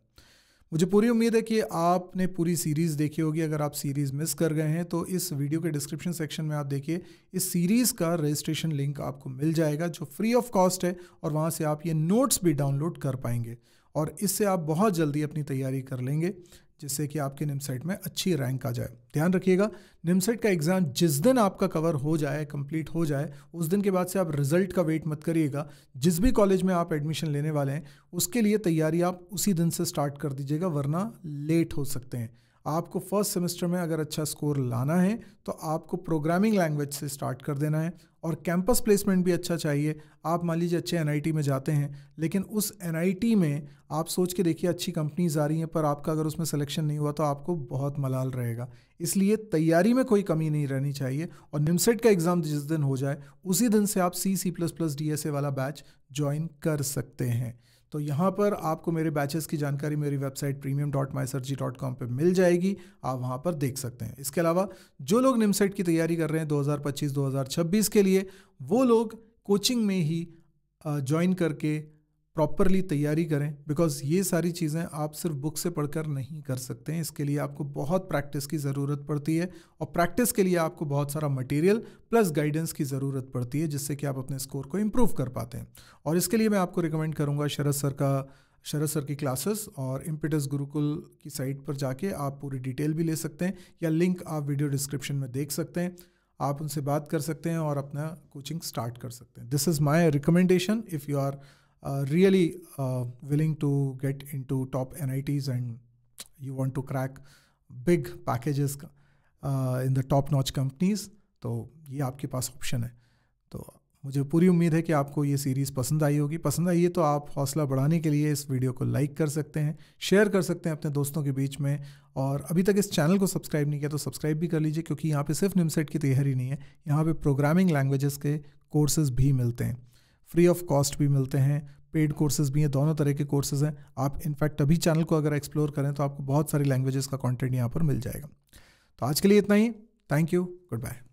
मुझे पूरी उम्मीद है कि आपने पूरी सीरीज़ देखी होगी अगर आप सीरीज़ मिस कर गए हैं तो इस वीडियो के डिस्क्रिप्शन सेक्शन में आप देखिए इस सीरीज़ का रजिस्ट्रेशन लिंक आपको मिल जाएगा जो फ्री ऑफ कॉस्ट है और वहाँ से आप ये नोट्स भी डाउनलोड कर पाएंगे और इससे आप बहुत जल्दी अपनी तैयारी कर लेंगे जिससे कि आपके निमसेट में अच्छी रैंक आ जाए ध्यान रखिएगा निमसेट का एग्ज़ाम जिस दिन आपका कवर हो जाए कंप्लीट हो जाए उस दिन के बाद से आप रिजल्ट का वेट मत करिएगा जिस भी कॉलेज में आप एडमिशन लेने वाले हैं उसके लिए तैयारी आप उसी दिन से स्टार्ट कर दीजिएगा वरना लेट हो सकते हैं आपको फर्स्ट सेमेस्टर में अगर अच्छा स्कोर लाना है तो आपको प्रोग्रामिंग लैंग्वेज से स्टार्ट कर देना है और कैंपस प्लेसमेंट भी अच्छा चाहिए आप मान लीजिए अच्छे एन में जाते हैं लेकिन उस एन में आप सोच के देखिए अच्छी कंपनीज आ रही हैं पर आपका अगर उसमें सिलेक्शन नहीं हुआ तो आपको बहुत मलाल रहेगा इसलिए तैयारी में कोई कमी नहीं रहनी चाहिए और निमसेट e का एग्ज़ाम जिस दिन हो जाए उसी दिन से आप C C plus plus D वाला बैच ज्वाइन कर सकते हैं तो यहाँ पर आपको मेरे बैचेस की जानकारी मेरी website premium dot my sir G dot com पर मिल जाएगी आप वहाँ पर देख सकते हैं इसके अलावा जो लोग निमसेट की तैयारी कर रहे हैं 2025-2026 के लिए वो लोग कोचिंग में ही ज्वाइन करके प्रॉपरली तैयारी करें बिकॉज ये सारी चीज़ें आप सिर्फ बुक से पढ़कर नहीं कर सकते हैं इसके लिए आपको बहुत प्रैक्टिस की ज़रूरत पड़ती है और प्रैक्टिस के लिए आपको बहुत सारा मटेरियल प्लस गाइडेंस की ज़रूरत पड़ती है जिससे कि आप अपने स्कोर को इम्प्रूव कर पाते हैं और इसके लिए मैं आपको रिकमेंड करूँगा शरद सर का शरद सर की क्लासेस और इम्पिटस गुरुकुल की साइट पर जाके आप पूरी डिटेल भी ले सकते हैं या लिंक आप वीडियो डिस्क्रिप्शन में देख सकते हैं आप उनसे बात कर सकते हैं और अपना कोचिंग स्टार्ट कर सकते हैं this is my recommendation if you are Uh, really uh, willing to get into top NITs and you want to crack big packages in the top notch companies तो ये आपके पास ऑप्शन है तो मुझे पूरी उम्मीद है कि आपको ये सीरीज़ पसंद आई होगी पसंद आई है तो आप हौसला बढ़ाने के लिए इस वीडियो को लाइक कर सकते हैं शेयर कर सकते हैं अपने दोस्तों के बीच में और अभी तक इस चैनल को सब्सक्राइब नहीं किया तो सब्सक्राइब भी कर लीजिए क्योंकि यहाँ पे सिर्फ निमसेट की तैयारी नहीं है यहाँ पे प्रोग्रामिंग लैंग्वेजेस के कोर्सेज़ भी मिलते हैं फ्री ऑफ कॉस्ट भी मिलते हैं पेड कोर्सेज भी हैं दोनों तरह के कोर्सेज हैं आप इनफैक्ट अभी चैनल को अगर एक्सप्लोर करें तो आपको बहुत सारी लैंग्वेजेस का कॉन्टेंट यहाँ पर मिल जाएगा तो आज के लिए इतना ही थैंक यू गुड बाय